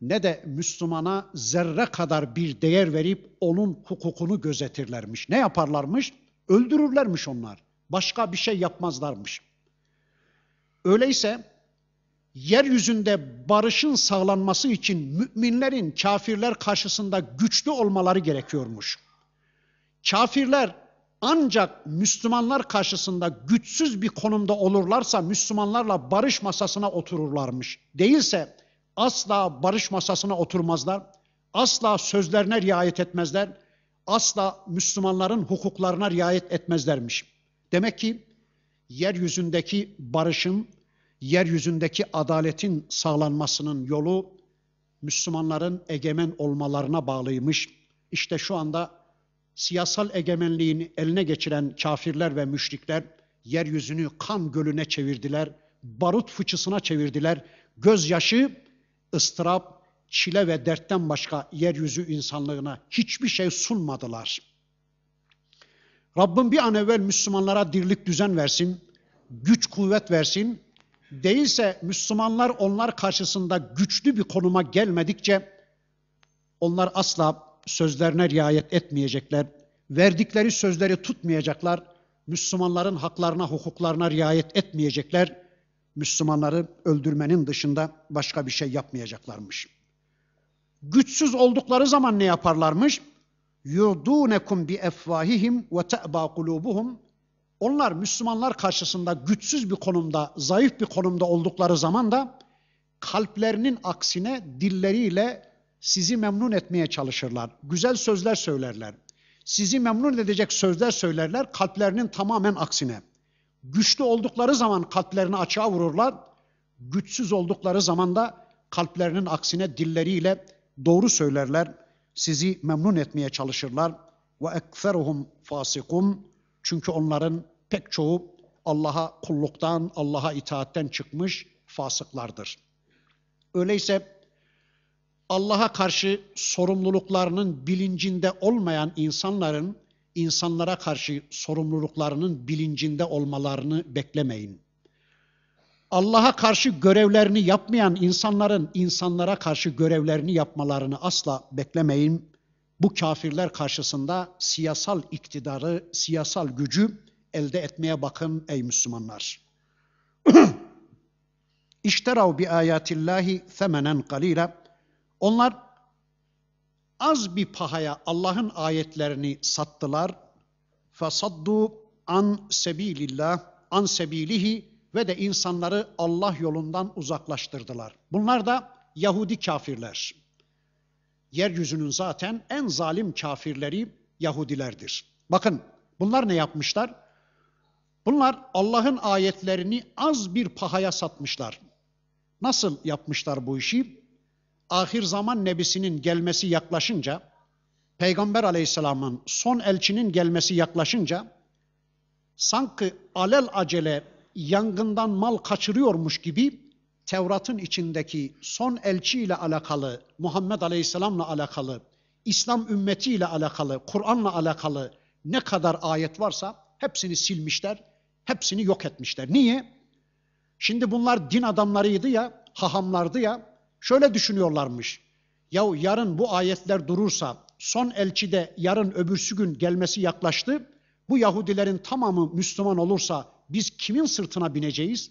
[SPEAKER 1] ne de Müslümana zerre kadar bir değer verip onun hukukunu gözetirlermiş. Ne yaparlarmış? Öldürürlermiş onlar. Başka bir şey yapmazlarmış. Öyleyse yeryüzünde barışın sağlanması için müminlerin kafirler karşısında güçlü olmaları gerekiyormuş. Kafirler ancak Müslümanlar karşısında güçsüz bir konumda olurlarsa Müslümanlarla barış masasına otururlarmış. Değilse asla barış masasına oturmazlar. Asla sözlerine riayet etmezler. Asla Müslümanların hukuklarına riayet etmezlermiş. Demek ki yeryüzündeki barışın yeryüzündeki adaletin sağlanmasının yolu Müslümanların egemen olmalarına bağlıymış. İşte şu anda siyasal egemenliğin eline geçiren kafirler ve müşrikler yeryüzünü kan gölüne çevirdiler, barut fıçısına çevirdiler. Gözyaşı, ıstırap, çile ve dertten başka yeryüzü insanlığına hiçbir şey sunmadılar. Rabbim bir an evvel Müslümanlara dirlik düzen versin, güç kuvvet versin, Değilse Müslümanlar onlar karşısında güçlü bir konuma gelmedikçe onlar asla sözlerine riayet etmeyecekler. Verdikleri sözleri tutmayacaklar. Müslümanların haklarına, hukuklarına riayet etmeyecekler. Müslümanları öldürmenin dışında başka bir şey yapmayacaklarmış. Güçsüz oldukları zaman ne yaparlarmış? Yurdunekum bi efvahihim ve te'ba kulubuhum onlar Müslümanlar karşısında güçsüz bir konumda, zayıf bir konumda oldukları zaman da kalplerinin aksine dilleriyle sizi memnun etmeye çalışırlar. Güzel sözler söylerler. Sizi memnun edecek sözler söylerler kalplerinin tamamen aksine. Güçlü oldukları zaman kalplerini açığa vururlar. Güçsüz oldukları zaman da kalplerinin aksine dilleriyle doğru söylerler. Sizi memnun etmeye çalışırlar. Ve ekferuhum fasikum. Çünkü onların pek çoğu Allah'a kulluktan, Allah'a itaatten çıkmış fasıklardır. Öyleyse Allah'a karşı sorumluluklarının bilincinde olmayan insanların insanlara karşı sorumluluklarının bilincinde olmalarını beklemeyin. Allah'a karşı görevlerini yapmayan insanların insanlara karşı görevlerini yapmalarını asla beklemeyin. Bu kafirler karşısında siyasal iktidarı, siyasal gücü elde etmeye bakın ey Müslümanlar. İşterav bi ayatillahi femenen kalila. Onlar az bir pahaya Allah'ın ayetlerini sattılar. Fasaddu an sebilillah, an sebilihi ve de insanları Allah yolundan uzaklaştırdılar. Bunlar da Yahudi kafirler. Yeryüzünün zaten en zalim kafirleri Yahudilerdir. Bakın bunlar ne yapmışlar? Bunlar Allah'ın ayetlerini az bir pahaya satmışlar. Nasıl yapmışlar bu işi? Ahir zaman nebisinin gelmesi yaklaşınca, Peygamber aleyhisselamın son elçinin gelmesi yaklaşınca, sanki alel acele yangından mal kaçırıyormuş gibi Tevrat'ın içindeki son elçi ile alakalı, Muhammed Aleyhisselam'la alakalı, İslam ümmetiyle alakalı, Kur'an'la alakalı ne kadar ayet varsa hepsini silmişler, Hepsini yok etmişler. Niye? Şimdi bunlar din adamlarıydı ya, hahamlardı ya. Şöyle düşünüyorlarmış. Ya yarın bu ayetler durursa, son elçi de yarın öbürsü gün gelmesi yaklaştı. Bu Yahudilerin tamamı Müslüman olursa biz kimin sırtına bineceğiz?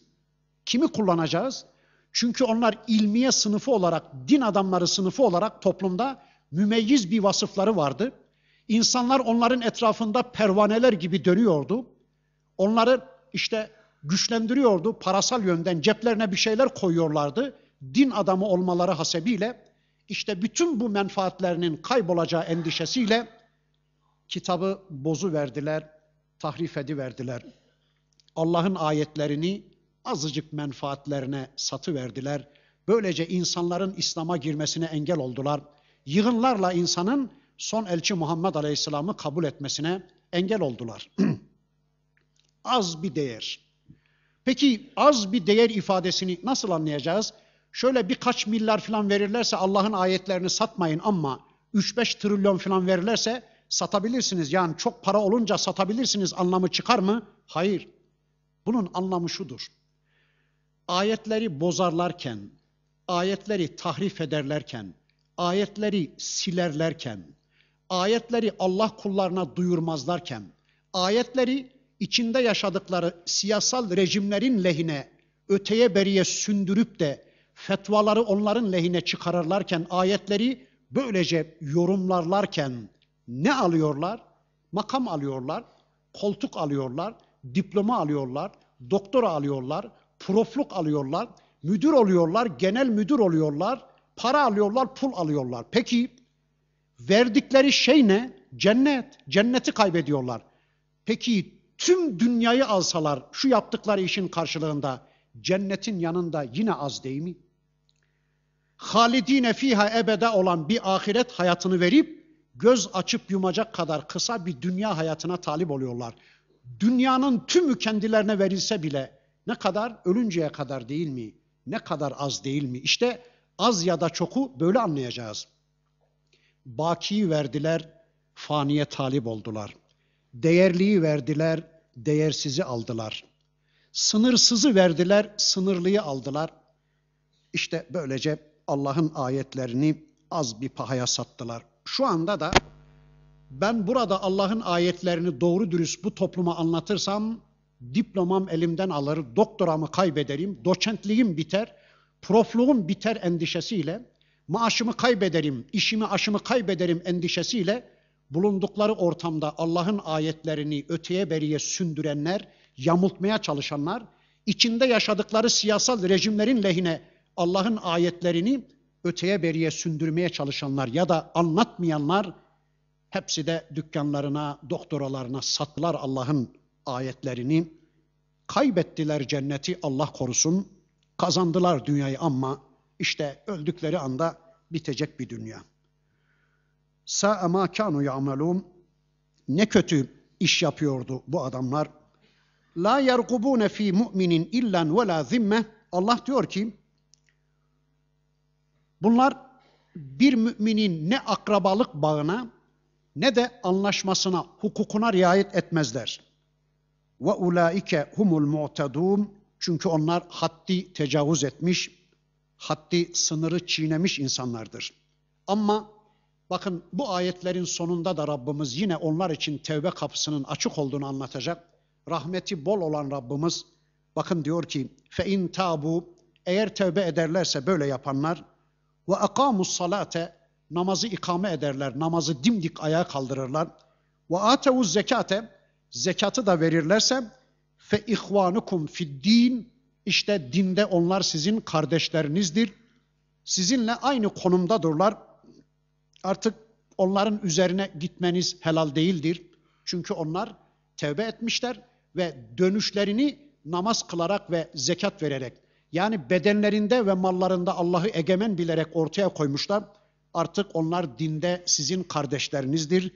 [SPEAKER 1] Kimi kullanacağız? Çünkü onlar ilmiye sınıfı olarak, din adamları sınıfı olarak toplumda mümeyyiz bir vasıfları vardı. İnsanlar onların etrafında pervaneler gibi dönüyordu. Onları işte güçlendiriyordu, parasal yönden ceplerine bir şeyler koyuyorlardı. Din adamı olmaları hasebiyle işte bütün bu menfaatlerinin kaybolacağı endişesiyle kitabı bozu verdiler, tahrif ediverdiler. Allah'ın ayetlerini azıcık menfaatlerine satı verdiler. Böylece insanların İslam'a girmesine engel oldular. Yığınlarla insanın son elçi Muhammed Aleyhisselam'ı kabul etmesine engel oldular. az bir değer. Peki az bir değer ifadesini nasıl anlayacağız? Şöyle birkaç milyar falan verirlerse Allah'ın ayetlerini satmayın ama 3-5 trilyon falan verirlerse satabilirsiniz. Yani çok para olunca satabilirsiniz anlamı çıkar mı? Hayır. Bunun anlamı şudur. Ayetleri bozarlarken, ayetleri tahrif ederlerken, ayetleri silerlerken, ayetleri Allah kullarına duyurmazlarken, ayetleri içinde yaşadıkları siyasal rejimlerin lehine öteye beriye sündürüp de fetvaları onların lehine çıkarırlarken ayetleri böylece yorumlarlarken ne alıyorlar? Makam alıyorlar, koltuk alıyorlar, diploma alıyorlar, doktora alıyorlar, profluk alıyorlar, müdür oluyorlar, genel müdür oluyorlar, para alıyorlar, pul alıyorlar. Peki verdikleri şey ne? Cennet. Cenneti kaybediyorlar. Peki tüm dünyayı alsalar şu yaptıkları işin karşılığında cennetin yanında yine az değil mi? Halidine fiha ebede olan bir ahiret hayatını verip göz açıp yumacak kadar kısa bir dünya hayatına talip oluyorlar. Dünyanın tümü kendilerine verilse bile ne kadar ölünceye kadar değil mi? Ne kadar az değil mi? İşte az ya da çoku böyle anlayacağız. Bakiyi verdiler, faniye talip oldular. Değerliyi verdiler, değersizi aldılar. Sınırsızı verdiler, sınırlıyı aldılar. İşte böylece Allah'ın ayetlerini az bir pahaya sattılar. Şu anda da ben burada Allah'ın ayetlerini doğru dürüst bu topluma anlatırsam diplomam elimden alır, doktoramı kaybederim, doçentliğim biter, profluğum biter endişesiyle, maaşımı kaybederim, işimi aşımı kaybederim endişesiyle bulundukları ortamda Allah'ın ayetlerini öteye beriye sündürenler, yamultmaya çalışanlar, içinde yaşadıkları siyasal rejimlerin lehine Allah'ın ayetlerini öteye beriye sündürmeye çalışanlar ya da anlatmayanlar hepsi de dükkanlarına, doktoralarına sattılar Allah'ın ayetlerini. Kaybettiler cenneti Allah korusun. Kazandılar dünyayı ama işte öldükleri anda bitecek bir dünya. Sa ma kanu ya'malun. Ne kötü iş yapıyordu bu adamlar. La yergubune fi mu'minin illan ve la zimme. Allah diyor ki bunlar bir müminin ne akrabalık bağına ne de anlaşmasına, hukukuna riayet etmezler. Ve ulaike humul mu'tadun. Çünkü onlar haddi tecavüz etmiş, haddi sınırı çiğnemiş insanlardır. Ama Bakın bu ayetlerin sonunda da Rabbimiz yine onlar için tevbe kapısının açık olduğunu anlatacak. Rahmeti bol olan Rabbimiz bakın diyor ki fe in tabu eğer tevbe ederlerse böyle yapanlar ve akamus salate namazı ikame ederler, namazı dimdik ayağa kaldırırlar. Ve ateuz zekate zekatı da verirlerse fe ihvanukum fid din işte dinde onlar sizin kardeşlerinizdir. Sizinle aynı konumdadırlar Artık onların üzerine gitmeniz helal değildir. Çünkü onlar tevbe etmişler ve dönüşlerini namaz kılarak ve zekat vererek yani bedenlerinde ve mallarında Allah'ı egemen bilerek ortaya koymuşlar. Artık onlar dinde sizin kardeşlerinizdir.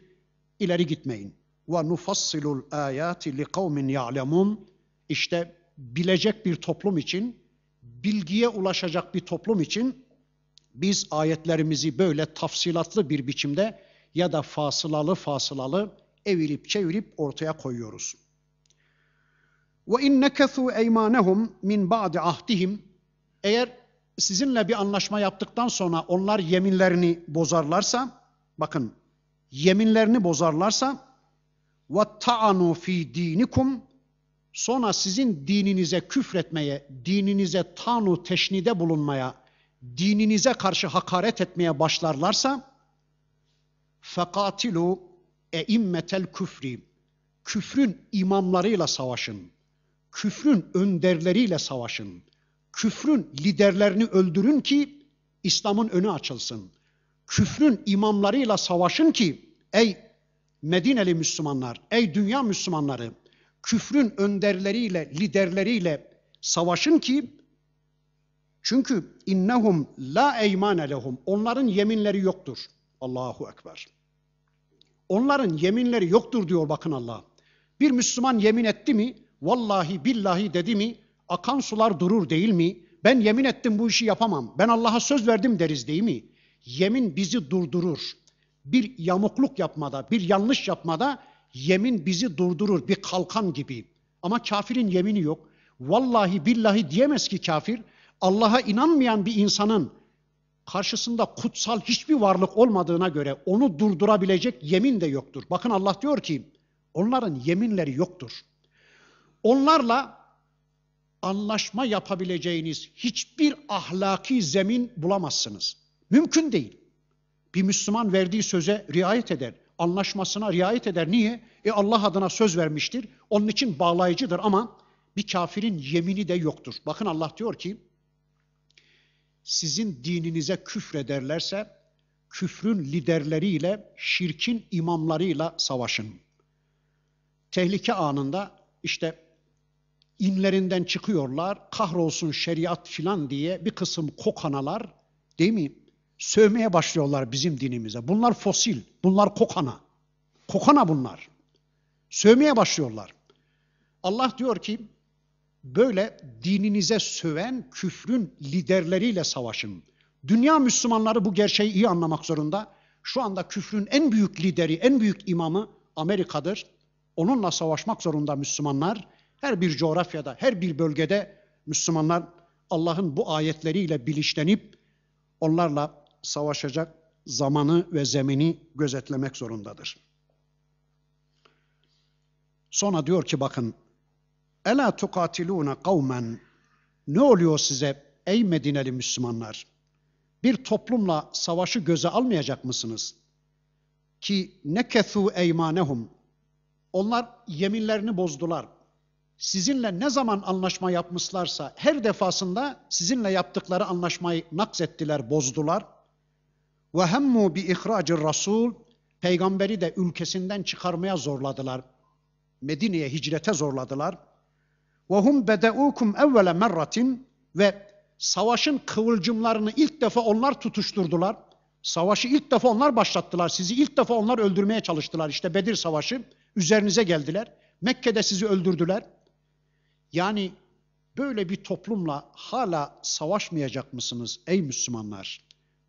[SPEAKER 1] İleri gitmeyin. Ve nufassilul ayati liqaumin ya'lemun. İşte bilecek bir toplum için, bilgiye ulaşacak bir toplum için biz ayetlerimizi böyle tafsilatlı bir biçimde ya da fasılalı fasılalı evirip çevirip ortaya koyuyoruz. Ve in nekethu eymanehum min ba'di ahdihim eğer sizinle bir anlaşma yaptıktan sonra onlar yeminlerini bozarlarsa bakın yeminlerini bozarlarsa ve ta'anu fi dinikum sonra sizin dininize küfretmeye, dininize tanu teşnide bulunmaya dininize karşı hakaret etmeye başlarlarsa fekatilu eimmetel küfri küfrün imamlarıyla savaşın. Küfrün önderleriyle savaşın. Küfrün liderlerini öldürün ki İslam'ın önü açılsın. Küfrün imamlarıyla savaşın ki ey Medineli Müslümanlar, ey dünya Müslümanları küfrün önderleriyle, liderleriyle savaşın ki çünkü innehum la eymane lehum. Onların yeminleri yoktur. Allahu Ekber. Onların yeminleri yoktur diyor bakın Allah. Bir Müslüman yemin etti mi? Vallahi billahi dedi mi? Akan sular durur değil mi? Ben yemin ettim bu işi yapamam. Ben Allah'a söz verdim deriz değil mi? Yemin bizi durdurur. Bir yamukluk yapmada, bir yanlış yapmada yemin bizi durdurur. Bir kalkan gibi. Ama kafirin yemini yok. Vallahi billahi diyemez ki kafir. Allah'a inanmayan bir insanın karşısında kutsal hiçbir varlık olmadığına göre onu durdurabilecek yemin de yoktur. Bakın Allah diyor ki onların yeminleri yoktur. Onlarla anlaşma yapabileceğiniz hiçbir ahlaki zemin bulamazsınız. Mümkün değil. Bir Müslüman verdiği söze riayet eder, anlaşmasına riayet eder. Niye? E Allah adına söz vermiştir. Onun için bağlayıcıdır ama bir kafirin yemini de yoktur. Bakın Allah diyor ki sizin dininize küfrederlerse küfrün liderleriyle, şirkin imamlarıyla savaşın. Tehlike anında işte inlerinden çıkıyorlar, kahrolsun şeriat filan diye bir kısım kokanalar değil mi? Sövmeye başlıyorlar bizim dinimize. Bunlar fosil, bunlar kokana. Kokana bunlar. Sövmeye başlıyorlar. Allah diyor ki böyle dininize söven küfrün liderleriyle savaşın. Dünya Müslümanları bu gerçeği iyi anlamak zorunda. Şu anda küfrün en büyük lideri, en büyük imamı Amerika'dır. Onunla savaşmak zorunda Müslümanlar. Her bir coğrafyada, her bir bölgede Müslümanlar Allah'ın bu ayetleriyle bilinçlenip onlarla savaşacak zamanı ve zemini gözetlemek zorundadır. Sonra diyor ki bakın Ela tukatiluna kavmen. Ne oluyor size ey Medineli Müslümanlar? Bir toplumla savaşı göze almayacak mısınız? Ki nekethu eymanehum. Onlar yeminlerini bozdular. Sizinle ne zaman anlaşma yapmışlarsa her defasında sizinle yaptıkları anlaşmayı naksettiler, bozdular. Ve hemmu bi ihracir rasul. Peygamberi de ülkesinden çıkarmaya zorladılar. Medine'ye hicrete zorladılar. وَهُمْ bedeukum اَوَّلَ مَرَّةٍ Ve savaşın kıvılcımlarını ilk defa onlar tutuşturdular. Savaşı ilk defa onlar başlattılar. Sizi ilk defa onlar öldürmeye çalıştılar. İşte Bedir Savaşı. Üzerinize geldiler. Mekke'de sizi öldürdüler. Yani böyle bir toplumla hala savaşmayacak mısınız ey Müslümanlar?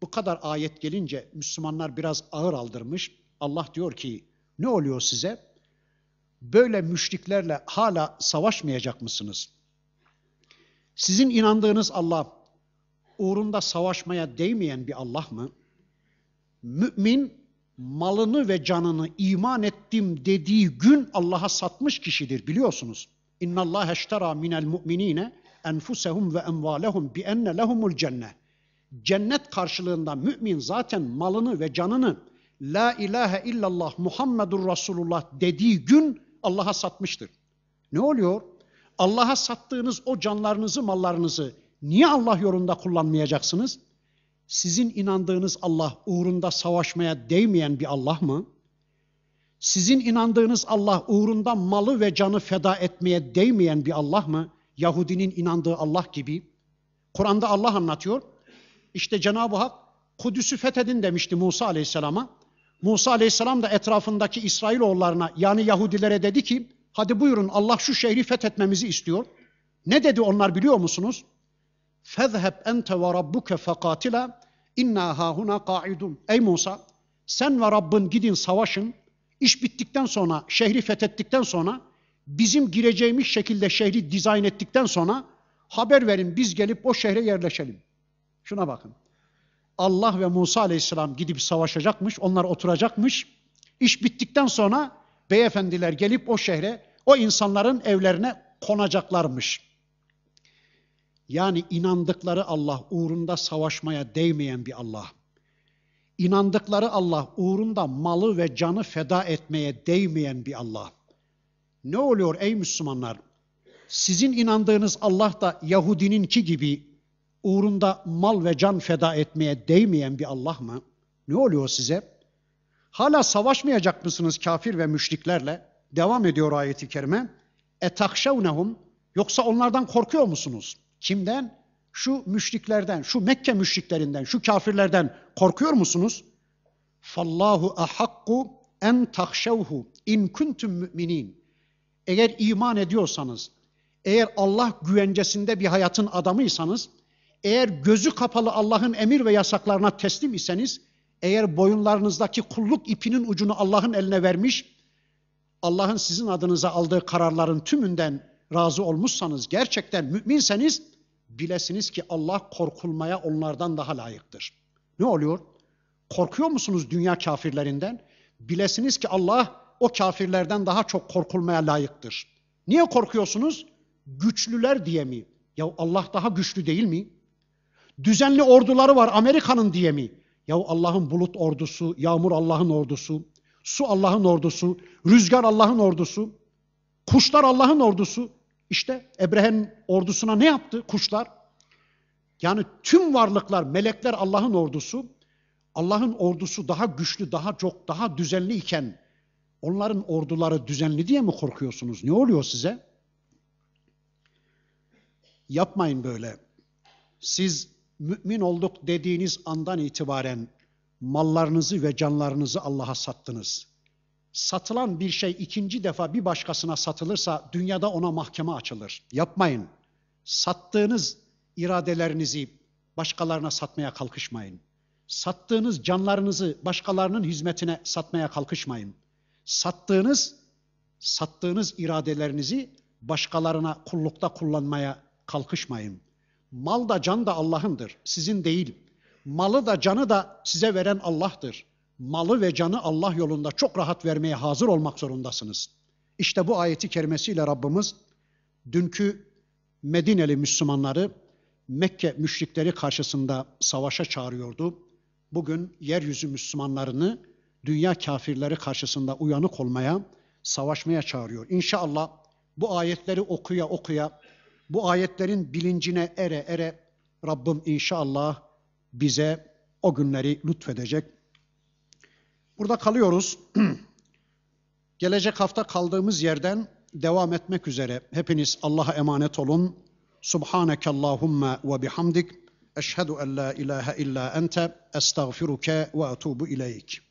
[SPEAKER 1] Bu kadar ayet gelince Müslümanlar biraz ağır aldırmış. Allah diyor ki ne oluyor size? böyle müşriklerle hala savaşmayacak mısınız? Sizin inandığınız Allah uğrunda savaşmaya değmeyen bir Allah mı? Mümin malını ve canını iman ettim dediği gün Allah'a satmış kişidir biliyorsunuz. İnna Allah eştera minel mu'minine enfusehum ve emvalehum bi enne lehumul cennet. Cennet karşılığında mümin zaten malını ve canını La ilahe illallah Muhammedur Resulullah dediği gün Allah'a satmıştır. Ne oluyor? Allah'a sattığınız o canlarınızı, mallarınızı niye Allah yolunda kullanmayacaksınız? Sizin inandığınız Allah uğrunda savaşmaya değmeyen bir Allah mı? Sizin inandığınız Allah uğrunda malı ve canı feda etmeye değmeyen bir Allah mı? Yahudinin inandığı Allah gibi. Kur'an'da Allah anlatıyor. İşte Cenab-ı Hak Kudüs'ü fethedin demişti Musa Aleyhisselam'a. Musa aleyhisselam da etrafındaki İsrailoğullarına yani Yahudilere dedi ki hadi buyurun Allah şu şehri fethetmemizi istiyor. Ne dedi onlar biliyor musunuz? Fezheb ente ve rabbuke fekatila inna hahuna qaidun. Ey Musa sen ve Rabbin gidin savaşın. İş bittikten sonra, şehri fethettikten sonra, bizim gireceğimiz şekilde şehri dizayn ettikten sonra haber verin biz gelip o şehre yerleşelim. Şuna bakın. Allah ve Musa aleyhisselam gidip savaşacakmış, onlar oturacakmış. İş bittikten sonra beyefendiler gelip o şehre, o insanların evlerine konacaklarmış. Yani inandıkları Allah uğrunda savaşmaya değmeyen bir Allah. İnandıkları Allah uğrunda malı ve canı feda etmeye değmeyen bir Allah. Ne oluyor ey Müslümanlar? Sizin inandığınız Allah da Yahudinin ki gibi, uğrunda mal ve can feda etmeye değmeyen bir Allah mı? Ne oluyor size? Hala savaşmayacak mısınız kafir ve müşriklerle? Devam ediyor ayeti kerime. Etakşavnehum yoksa onlardan korkuyor musunuz? Kimden? Şu müşriklerden, şu Mekke müşriklerinden, şu kafirlerden korkuyor musunuz? Fallahu ahakku en takşevhu in kuntum müminin. Eğer iman ediyorsanız, eğer Allah güvencesinde bir hayatın adamıysanız eğer gözü kapalı Allah'ın emir ve yasaklarına teslim iseniz, eğer boyunlarınızdaki kulluk ipinin ucunu Allah'ın eline vermiş, Allah'ın sizin adınıza aldığı kararların tümünden razı olmuşsanız, gerçekten müminseniz, bilesiniz ki Allah korkulmaya onlardan daha layıktır. Ne oluyor? Korkuyor musunuz dünya kafirlerinden? Bilesiniz ki Allah o kafirlerden daha çok korkulmaya layıktır. Niye korkuyorsunuz? Güçlüler diye mi? Ya Allah daha güçlü değil mi? Düzenli orduları var Amerika'nın diye mi? Ya Allah'ın bulut ordusu, yağmur Allah'ın ordusu, su Allah'ın ordusu, rüzgar Allah'ın ordusu, kuşlar Allah'ın ordusu. İşte Ebrehe'nin ordusuna ne yaptı kuşlar? Yani tüm varlıklar, melekler Allah'ın ordusu. Allah'ın ordusu daha güçlü, daha çok, daha düzenli iken onların orduları düzenli diye mi korkuyorsunuz? Ne oluyor size? Yapmayın böyle. Siz mümin olduk dediğiniz andan itibaren mallarınızı ve canlarınızı Allah'a sattınız. Satılan bir şey ikinci defa bir başkasına satılırsa dünyada ona mahkeme açılır. Yapmayın. Sattığınız iradelerinizi başkalarına satmaya kalkışmayın. Sattığınız canlarınızı başkalarının hizmetine satmaya kalkışmayın. Sattığınız sattığınız iradelerinizi başkalarına kullukta kullanmaya kalkışmayın.'' Mal da can da Allah'ındır, sizin değil. Malı da canı da size veren Allah'tır. Malı ve canı Allah yolunda çok rahat vermeye hazır olmak zorundasınız. İşte bu ayeti kerimesiyle Rabbimiz dünkü Medineli Müslümanları Mekke müşrikleri karşısında savaşa çağırıyordu. Bugün yeryüzü Müslümanlarını dünya kafirleri karşısında uyanık olmaya, savaşmaya çağırıyor. İnşallah bu ayetleri okuya okuya bu ayetlerin bilincine ere ere Rabbim inşallah bize o günleri lütfedecek. Burada kalıyoruz. Gelecek hafta kaldığımız yerden devam etmek üzere. Hepiniz Allah'a emanet olun. Subhaneke Allahumma ve bihamdik. Eşhedü en la ilahe illa ente estağfiruke ve etubu ileyk.